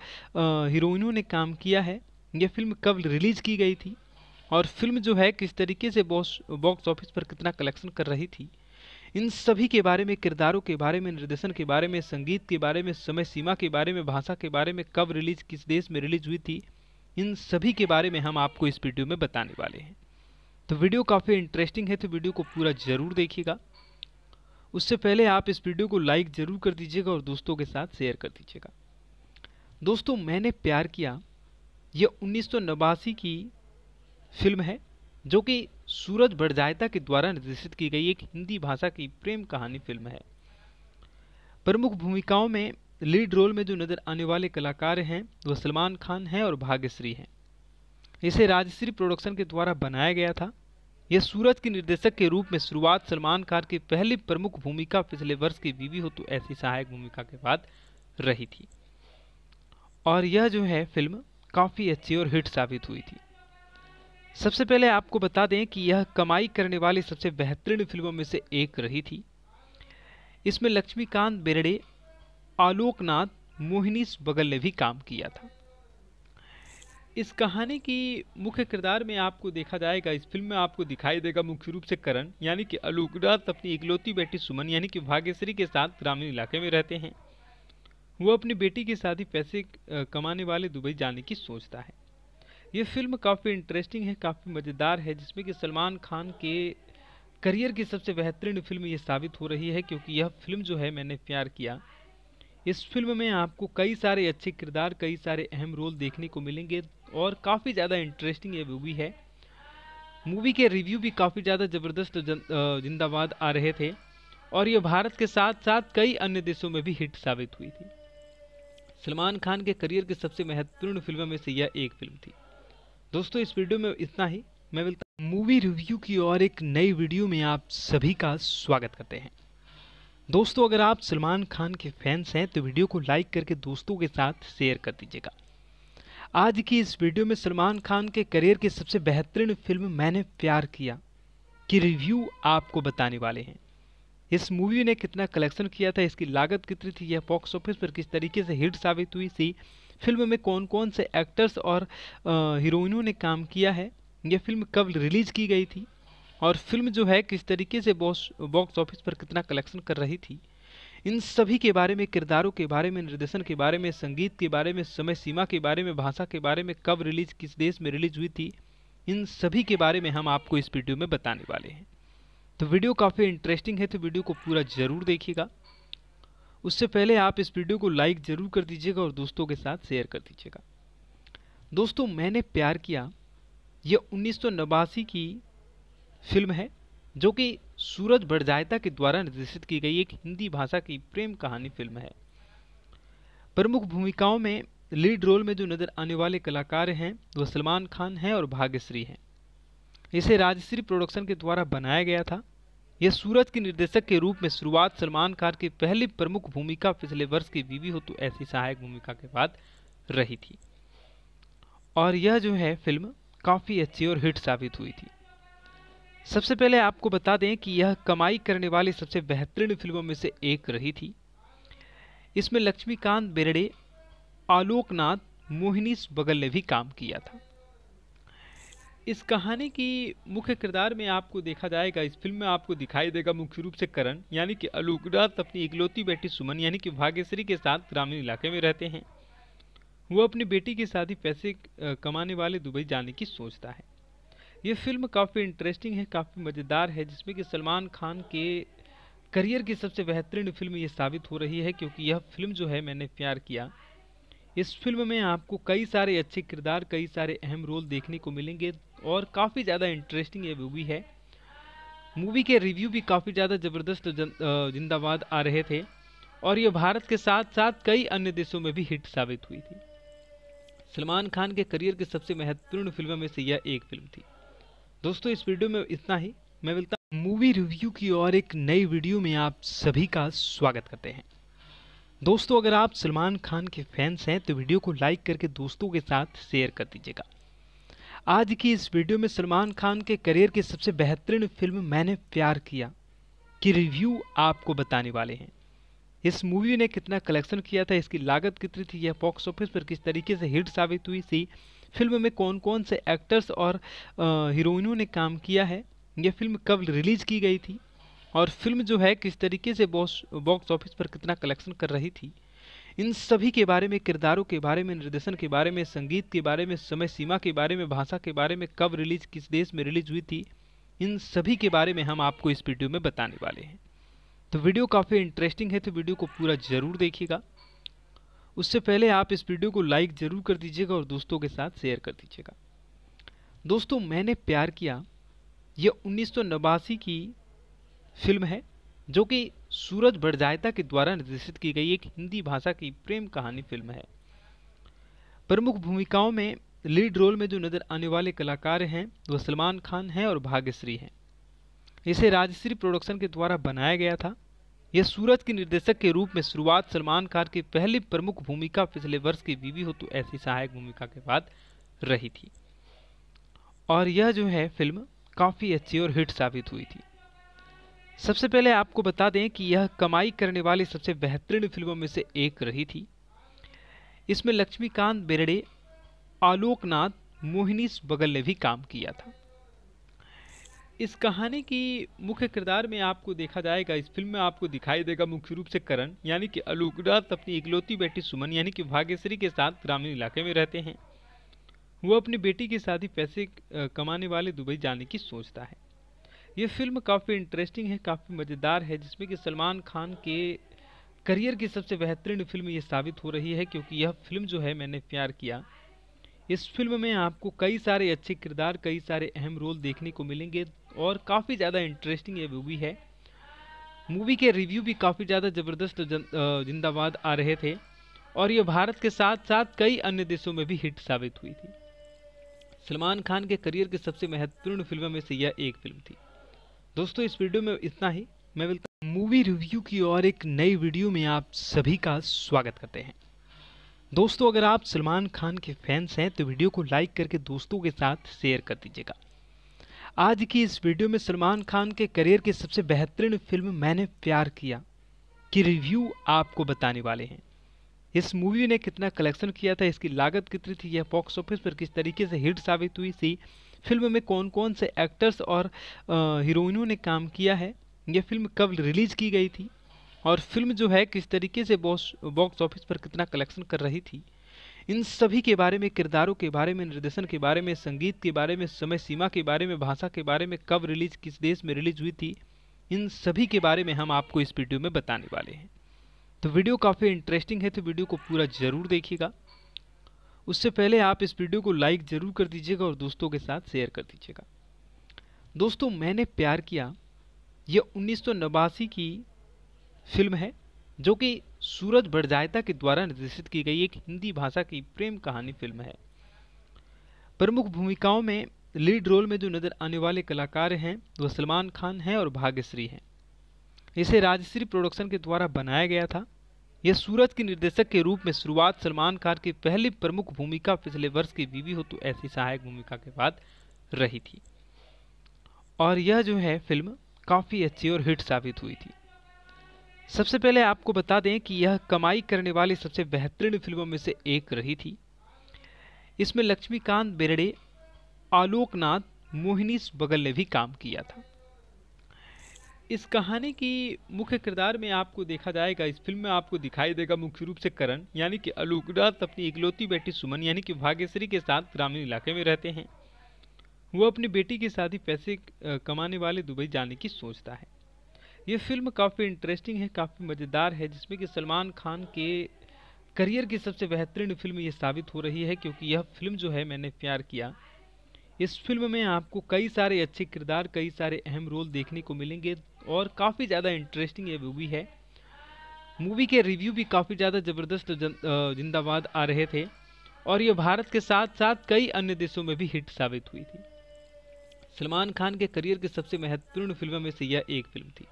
हीरोइनों ने काम किया है यह फिल्म कब रिलीज़ की गई थी और फिल्म जो है किस तरीके से बॉक्स बॉक्स ऑफिस पर कितना कलेक्शन कर रही थी इन सभी के बारे में किरदारों के बारे में निर्देशन के बारे में संगीत के बारे में समय सीमा के बारे में भाषा के बारे में कब रिलीज किस देश में रिलीज हुई थी इन सभी के बारे में हम आपको इस वीडियो में बताने वाले हैं तो वीडियो काफ़ी इंटरेस्टिंग है तो वीडियो को पूरा ज़रूर देखिएगा उससे पहले आप इस वीडियो को लाइक ज़रूर कर दीजिएगा और दोस्तों के साथ शेयर कर दीजिएगा दोस्तों मैंने प्यार किया यह उन्नीस की फिल्म है जो कि सूरज बड़जायता के द्वारा निर्देशित की गई एक हिंदी भाषा की प्रेम कहानी फिल्म है प्रमुख भूमिकाओं में लीड रोल में जो नज़र आने वाले कलाकार हैं वह सलमान खान हैं और भाग्यश्री हैं इसे राजश्री प्रोडक्शन के द्वारा बनाया गया था यह सूरज के निर्देशक के रूप में शुरुआत सलमान खान की पहली प्रमुख भूमिका पिछले वर्ष की बीवी हो तो ऐसी सहायक भूमिका के बाद रही थी और यह जो है फिल्म काफ़ी अच्छी और हिट साबित हुई थी सबसे पहले आपको बता दें कि यह कमाई करने वाली सबसे बेहतरीन फिल्मों में से एक रही थी इसमें लक्ष्मीकांत बेरडे आलोकनाथ मोहिनीश बगल ने भी काम किया था इस कहानी की मुख्य किरदार में आपको देखा जाएगा इस फिल्म में आपको दिखाई देगा मुख्य रूप से करण यानी कि अलोकनाथ अपनी इकलौती बेटी सुमन यानी कि भाग्यश्री के साथ ग्रामीण इलाके में रहते हैं वो अपनी बेटी की शादी पैसे कमाने वाले दुबई जाने की सोचता है ये फिल्म काफ़ी इंटरेस्टिंग है काफ़ी मज़ेदार है जिसमें कि सलमान खान के करियर की सबसे बेहतरीन फिल्म ये साबित हो रही है क्योंकि यह फिल्म जो है मैंने प्यार किया इस फिल्म में आपको कई सारे अच्छे किरदार कई सारे अहम रोल देखने को मिलेंगे और काफ़ी ज़्यादा इंटरेस्टिंग ये मूवी है मूवी के रिव्यू भी काफ़ी ज़्यादा ज़बरदस्त जिंदाबाद आ रहे थे और ये भारत के साथ साथ कई अन्य देशों में भी हिट साबित हुई थी सलमान खान के करियर की सबसे महत्वपूर्ण फिल्मों में से यह एक फिल्म थी दोस्तों इस वीडियो में इतना ही मैं मिलता मूवी रिव्यू की और एक नई वीडियो में आप सभी का स्वागत करते हैं दोस्तों अगर आप सलमान खान के फैंस हैं तो वीडियो को लाइक करके दोस्तों के साथ शेयर कर दीजिएगा आज की इस वीडियो में सलमान खान के करियर की सबसे बेहतरीन फिल्म मैंने प्यार किया की रिव्यू आपको बताने वाले हैं इस मूवी ने कितना कलेक्शन किया था इसकी लागत कितनी थी यह बॉक्स ऑफिस पर किस तरीके से हिट साबित हुई थी फिल्म में कौन कौन से एक्टर्स और हीरोइनों ने काम किया है यह फिल्म कब रिलीज की गई थी और फिल्म जो है किस तरीके से बॉक्स ऑफिस पर कितना कलेक्शन कर रही थी इन सभी के बारे में किरदारों के बारे में निर्देशन के बारे में संगीत के बारे में समय सीमा के बारे में भाषा के बारे में कब रिलीज किस देश में रिलीज हुई थी इन सभी के बारे में हम आपको इस वीडियो में बताने वाले हैं तो वीडियो काफ़ी इंटरेस्टिंग है तो वीडियो को पूरा ज़रूर देखिएगा उससे पहले आप इस वीडियो को लाइक ज़रूर कर दीजिएगा और दोस्तों के साथ शेयर कर दीजिएगा दोस्तों मैंने प्यार किया यह उन्नीस की फिल्म है जो कि सूरज बड़जायता के द्वारा निर्देशित की गई एक हिंदी भाषा की प्रेम कहानी फिल्म है प्रमुख भूमिकाओं में लीड रोल में जो नजर आने वाले कलाकार हैं वह सलमान खान हैं और भाग्यश्री हैं इसे राजश्री प्रोडक्शन के द्वारा बनाया गया था यह सूरज के निर्देशक के रूप में शुरुआत सलमान खान की पहली प्रमुख भूमिका पिछले वर्ष की बीवी हो तो ऐसी सहायक भूमिका के बाद रही थी और यह जो है फिल्म काफ़ी अच्छी और हिट साबित हुई थी सबसे पहले आपको बता दें कि यह कमाई करने वाली सबसे बेहतरीन फिल्मों में से एक रही थी इसमें लक्ष्मीकांत बेरडे आलोकनाथ मोहिनीस बगल ने भी काम किया था इस कहानी की मुख्य किरदार में आपको देखा जाएगा इस फिल्म में आपको दिखाई देगा मुख्य रूप से करण यानी कि आलोकनाथ अपनी इकलौती बेटी सुमन यानी कि भाग्यश्री के साथ ग्रामीण इलाके में रहते हैं वो अपनी बेटी की शादी पैसे कमाने वाले दुबई जाने की सोचता है ये फिल्म काफ़ी इंटरेस्टिंग है काफ़ी मज़ेदार है जिसमें कि सलमान खान के करियर की सबसे बेहतरीन फिल्म ये साबित हो रही है क्योंकि यह फिल्म जो है मैंने प्यार किया इस फिल्म में आपको कई सारे अच्छे किरदार कई सारे अहम रोल देखने को मिलेंगे और काफ़ी ज़्यादा इंटरेस्टिंग ये मूवी है मूवी के रिव्यू भी काफ़ी ज़्यादा ज़बरदस्त जिंदाबाद आ रहे थे और ये भारत के साथ साथ कई अन्य देशों में भी हिट साबित हुई थी सलमान खान के करियर की सबसे महत्वपूर्ण फिल्मों में से यह एक फिल्म थी दोस्तों इस वीडियो में इतना ही मैं मिलता मूवी रिव्यू की और एक नई वीडियो में आप सभी का स्वागत करते हैं दोस्तों अगर आप सलमान खान के फैंस हैं तो वीडियो को लाइक करके दोस्तों के साथ शेयर कर दीजिएगा आज की इस वीडियो में सलमान खान के करियर की सबसे बेहतरीन फिल्म मैंने प्यार किया की कि रिव्यू आपको बताने वाले हैं इस मूवी ने कितना कलेक्शन किया था इसकी लागत कितनी थी यह बॉक्स ऑफिस पर किस तरीके से हिट साबित हुई थी फिल्म में कौन कौन से एक्टर्स और हीरोइनों ने काम किया है यह फिल्म कब रिलीज़ की गई थी और फिल्म जो है किस तरीके से बॉक्स ऑफिस पर कितना कलेक्शन कर रही थी इन सभी के बारे में किरदारों के बारे में निर्देशन के बारे में संगीत के बारे में समय सीमा के बारे में भाषा के बारे में कब रिलीज़ किस देश में रिलीज़ हुई थी इन सभी के बारे में हम आपको इस वीडियो में बताने वाले हैं तो वीडियो काफ़ी इंटरेस्टिंग है तो वीडियो को पूरा ज़रूर देखिएगा उससे पहले आप इस वीडियो को लाइक ज़रूर कर दीजिएगा और दोस्तों के साथ शेयर कर दीजिएगा दोस्तों मैंने प्यार किया यह उन्नीस की फिल्म है जो कि सूरज बड़जायता के द्वारा निर्देशित की गई एक हिंदी भाषा की प्रेम कहानी फिल्म है प्रमुख भूमिकाओं में लीड रोल में जो नज़र आने वाले कलाकार हैं वह सलमान खान हैं और भाग्यश्री हैं इसे राजश्री प्रोडक्शन के द्वारा बनाया गया था यह सूरज के निर्देशक के रूप में शुरुआत सलमान खान की पहली प्रमुख भूमिका पिछले वर्ष की बीवी हो तो ऐसी सहायक भूमिका के बाद रही थी और यह जो है फिल्म काफ़ी अच्छी और हिट साबित हुई थी सबसे पहले आपको बता दें कि यह कमाई करने वाली सबसे बेहतरीन फिल्मों में से एक रही थी इसमें लक्ष्मीकांत बेरडे आलोकनाथ मोहिनीस बगल ने भी काम किया था इस कहानी की मुख्य किरदार में आपको देखा जाएगा इस फिल्म में आपको दिखाई देगा मुख्य रूप से करण यानी कि अलूकदास अपनी इकलौती बेटी सुमन यानी कि भाग्यश्री के साथ ग्रामीण इलाके में रहते हैं वो अपनी बेटी की शादी पैसे कमाने वाले दुबई जाने की सोचता है ये फिल्म काफ़ी इंटरेस्टिंग है काफ़ी मज़ेदार है जिसमें कि सलमान खान के करियर की सबसे बेहतरीन फिल्म ये साबित हो रही है क्योंकि यह फिल्म जो है मैंने प्यार किया इस फिल्म में आपको कई सारे अच्छे किरदार कई सारे अहम रोल देखने को मिलेंगे और काफ़ी ज़्यादा इंटरेस्टिंग ये मूवी है मूवी के रिव्यू भी काफ़ी ज़्यादा ज़बरदस्त जिंदाबाद आ रहे थे और ये भारत के साथ साथ कई अन्य देशों में भी हिट साबित हुई थी सलमान खान के करियर के सबसे महत्वपूर्ण फिल्मों में से यह एक फिल्म थी दोस्तों इस वीडियो में इतना ही मैं मिलता मूवी रिव्यू की और एक नई वीडियो में आप सभी का स्वागत करते हैं दोस्तों अगर आप सलमान खान के फैंस हैं तो वीडियो को लाइक करके दोस्तों के साथ शेयर कर दीजिएगा आज की इस वीडियो में सलमान खान के करियर की सबसे बेहतरीन फिल्म मैंने प्यार किया की रिव्यू आपको बताने वाले हैं इस मूवी ने कितना कलेक्शन किया था इसकी लागत कितनी थी यह बॉक्स ऑफिस पर किस तरीके से हिट साबित हुई थी फिल्म में कौन कौन से एक्टर्स और हीरोइनों ने काम किया है यह फिल्म कब रिलीज़ की गई थी और फिल्म जो है किस तरीके से बॉक्स ऑफिस पर कितना कलेक्शन कर रही थी इन सभी के बारे में किरदारों के बारे में निर्देशन के बारे में संगीत के बारे में समय सीमा के बारे में भाषा के बारे में कब रिलीज किस देश में रिलीज हुई थी इन सभी के बारे में हम आपको इस वीडियो में बताने वाले हैं तो वीडियो काफ़ी इंटरेस्टिंग है तो वीडियो को पूरा ज़रूर देखिएगा उससे पहले आप इस वीडियो को लाइक ज़रूर कर दीजिएगा और दोस्तों के साथ शेयर कर दीजिएगा दोस्तों मैंने प्यार किया यह उन्नीस की फिल्म है जो कि सूरज बड़जायता के द्वारा निर्देशित की गई एक हिंदी भाषा की प्रेम कहानी फिल्म है प्रमुख भूमिकाओं में लीड रोल में जो नजर आने वाले कलाकार हैं वह सलमान खान हैं और भाग्यश्री हैं इसे राजश्री प्रोडक्शन के द्वारा बनाया गया था यह सूरज के निर्देशक के रूप में शुरुआत सलमान खान की पहली प्रमुख भूमिका पिछले वर्ष की बीवी हो तो ऐसी सहायक भूमिका के बाद रही थी और यह जो है फिल्म काफ़ी अच्छी और हिट साबित हुई थी सबसे पहले आपको बता दें कि यह कमाई करने वाली सबसे बेहतरीन फिल्मों में से एक रही थी इसमें लक्ष्मीकांत बेरडे आलोकनाथ मोहिनीस बगल ने भी काम किया था इस कहानी की मुख्य किरदार में आपको देखा जाएगा इस फिल्म में आपको दिखाई देगा मुख्य रूप से करण यानी कि आलोकनाथ अपनी इकलौती बेटी सुमन यानी कि भाग्यश्री के साथ ग्रामीण इलाके में रहते हैं वो अपनी बेटी की शादी पैसे कमाने वाले दुबई जाने की सोचता है ये फिल्म काफ़ी इंटरेस्टिंग है काफ़ी मज़ेदार है जिसमें कि सलमान खान के करियर की सबसे बेहतरीन फिल्म ये साबित हो रही है क्योंकि यह फिल्म जो है मैंने प्यार किया इस फिल्म में आपको कई सारे अच्छे किरदार कई सारे अहम रोल देखने को मिलेंगे और काफ़ी ज़्यादा इंटरेस्टिंग ये मूवी है मूवी के रिव्यू भी काफ़ी ज़्यादा ज़बरदस्त जिंदाबाद आ रहे थे और ये भारत के साथ साथ कई अन्य देशों में भी हिट साबित हुई थी सलमान खान के करियर की सबसे महत्वपूर्ण फिल्मों में से यह एक फिल्म थी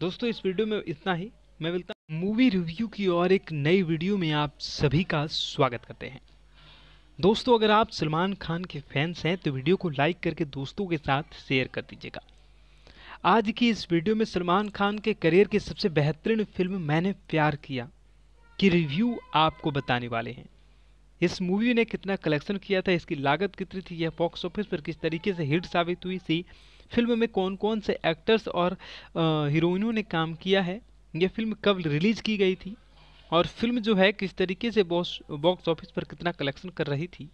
दोस्तों इस वीडियो में इतना ही मैं मिलता मूवी रिव्यू की और एक नई वीडियो में आप सभी का स्वागत करते हैं दोस्तों अगर आप सलमान खान के फैंस हैं तो वीडियो को लाइक करके दोस्तों के साथ शेयर कर दीजिएगा आज की इस वीडियो में सलमान खान के करियर की सबसे बेहतरीन फिल्म मैंने प्यार किया की कि रिव्यू आपको बताने वाले हैं इस मूवी ने कितना कलेक्शन किया था इसकी लागत कितनी थी यह बॉक्स ऑफिस पर किस तरीके से हिट साबित हुई थी फिल्म में कौन कौन से एक्टर्स और हीरोइनों ने काम किया है ये फिल्म कब रिलीज़ की गई थी और फिल्म जो है किस तरीके से बॉक्स ऑफिस पर कितना कलेक्शन कर रही थी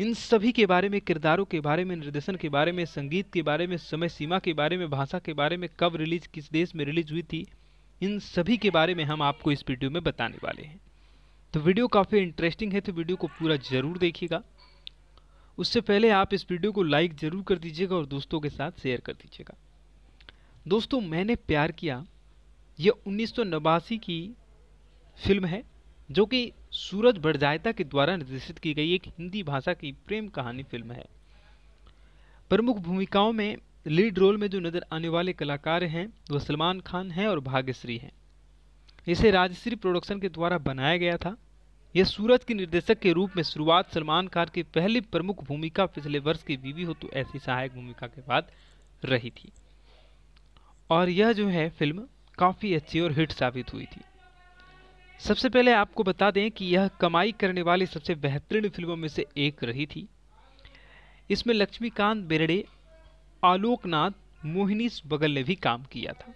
इन सभी के बारे में किरदारों के बारे में निर्देशन के बारे में संगीत के बारे में समय सीमा के बारे में भाषा के बारे में कब रिलीज किस देश में रिलीज हुई थी इन सभी के बारे में हम आपको इस वीडियो में बताने वाले हैं तो वीडियो काफ़ी इंटरेस्टिंग है तो वीडियो को पूरा ज़रूर देखिएगा उससे पहले आप इस वीडियो को लाइक ज़रूर कर दीजिएगा और दोस्तों के साथ शेयर कर दीजिएगा दोस्तों मैंने प्यार किया ये उन्नीस की फिल्म है जो कि सूरज बड़जायता के द्वारा निर्देशित की गई एक हिंदी भाषा की प्रेम कहानी फिल्म है प्रमुख भूमिकाओं में लीड रोल में जो नज़र आने वाले कलाकार हैं वह सलमान खान हैं और भाग्यश्री हैं इसे राजश्री प्रोडक्शन के द्वारा बनाया गया था यह सूरज के निर्देशक के रूप में शुरुआत सलमान खान की पहली प्रमुख भूमिका पिछले वर्ष की बीवी हो तो ऐसी सहायक भूमिका के बाद रही थी और यह जो है फिल्म काफ़ी अच्छी और हिट साबित हुई थी सबसे पहले आपको बता दें कि यह कमाई करने वाली सबसे बेहतरीन फिल्मों में से एक रही थी इसमें लक्ष्मीकांत बेरडे आलोकनाथ मोहिनीस बगल ने भी काम किया था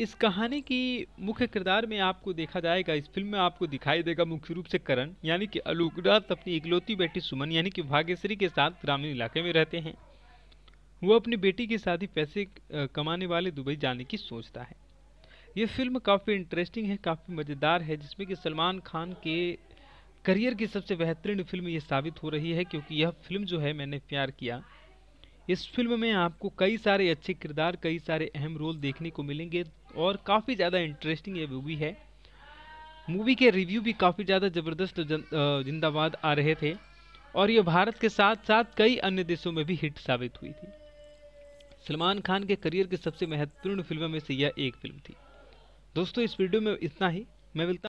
इस कहानी की मुख्य किरदार में आपको देखा जाएगा इस फिल्म में आपको दिखाई देगा मुख्य रूप से करण यानी कि अलोकनाथ अपनी इकलौती बेटी सुमन यानी कि भाग्यश्री के साथ ग्रामीण इलाके में रहते हैं वो अपनी बेटी की शादी पैसे कमाने वाले दुबई जाने की सोचता है ये फिल्म काफ़ी इंटरेस्टिंग है काफ़ी मज़ेदार है जिसमें कि सलमान खान के करियर की सबसे बेहतरीन फिल्म ये साबित हो रही है क्योंकि यह फिल्म जो है मैंने प्यार किया इस फिल्म में आपको कई सारे अच्छे किरदार कई सारे अहम रोल देखने को मिलेंगे और काफ़ी ज़्यादा इंटरेस्टिंग ये मूवी है मूवी के रिव्यू भी काफ़ी ज़्यादा ज़बरदस्त जिंदाबाद आ रहे थे और ये भारत के साथ साथ कई अन्य देशों में भी हिट साबित हुई थी सलमान खान के करियर की सबसे महत्वपूर्ण फिल्मों में से यह एक फिल्म थी दोस्तों इस वीडियो में इतना ही मैं मिलता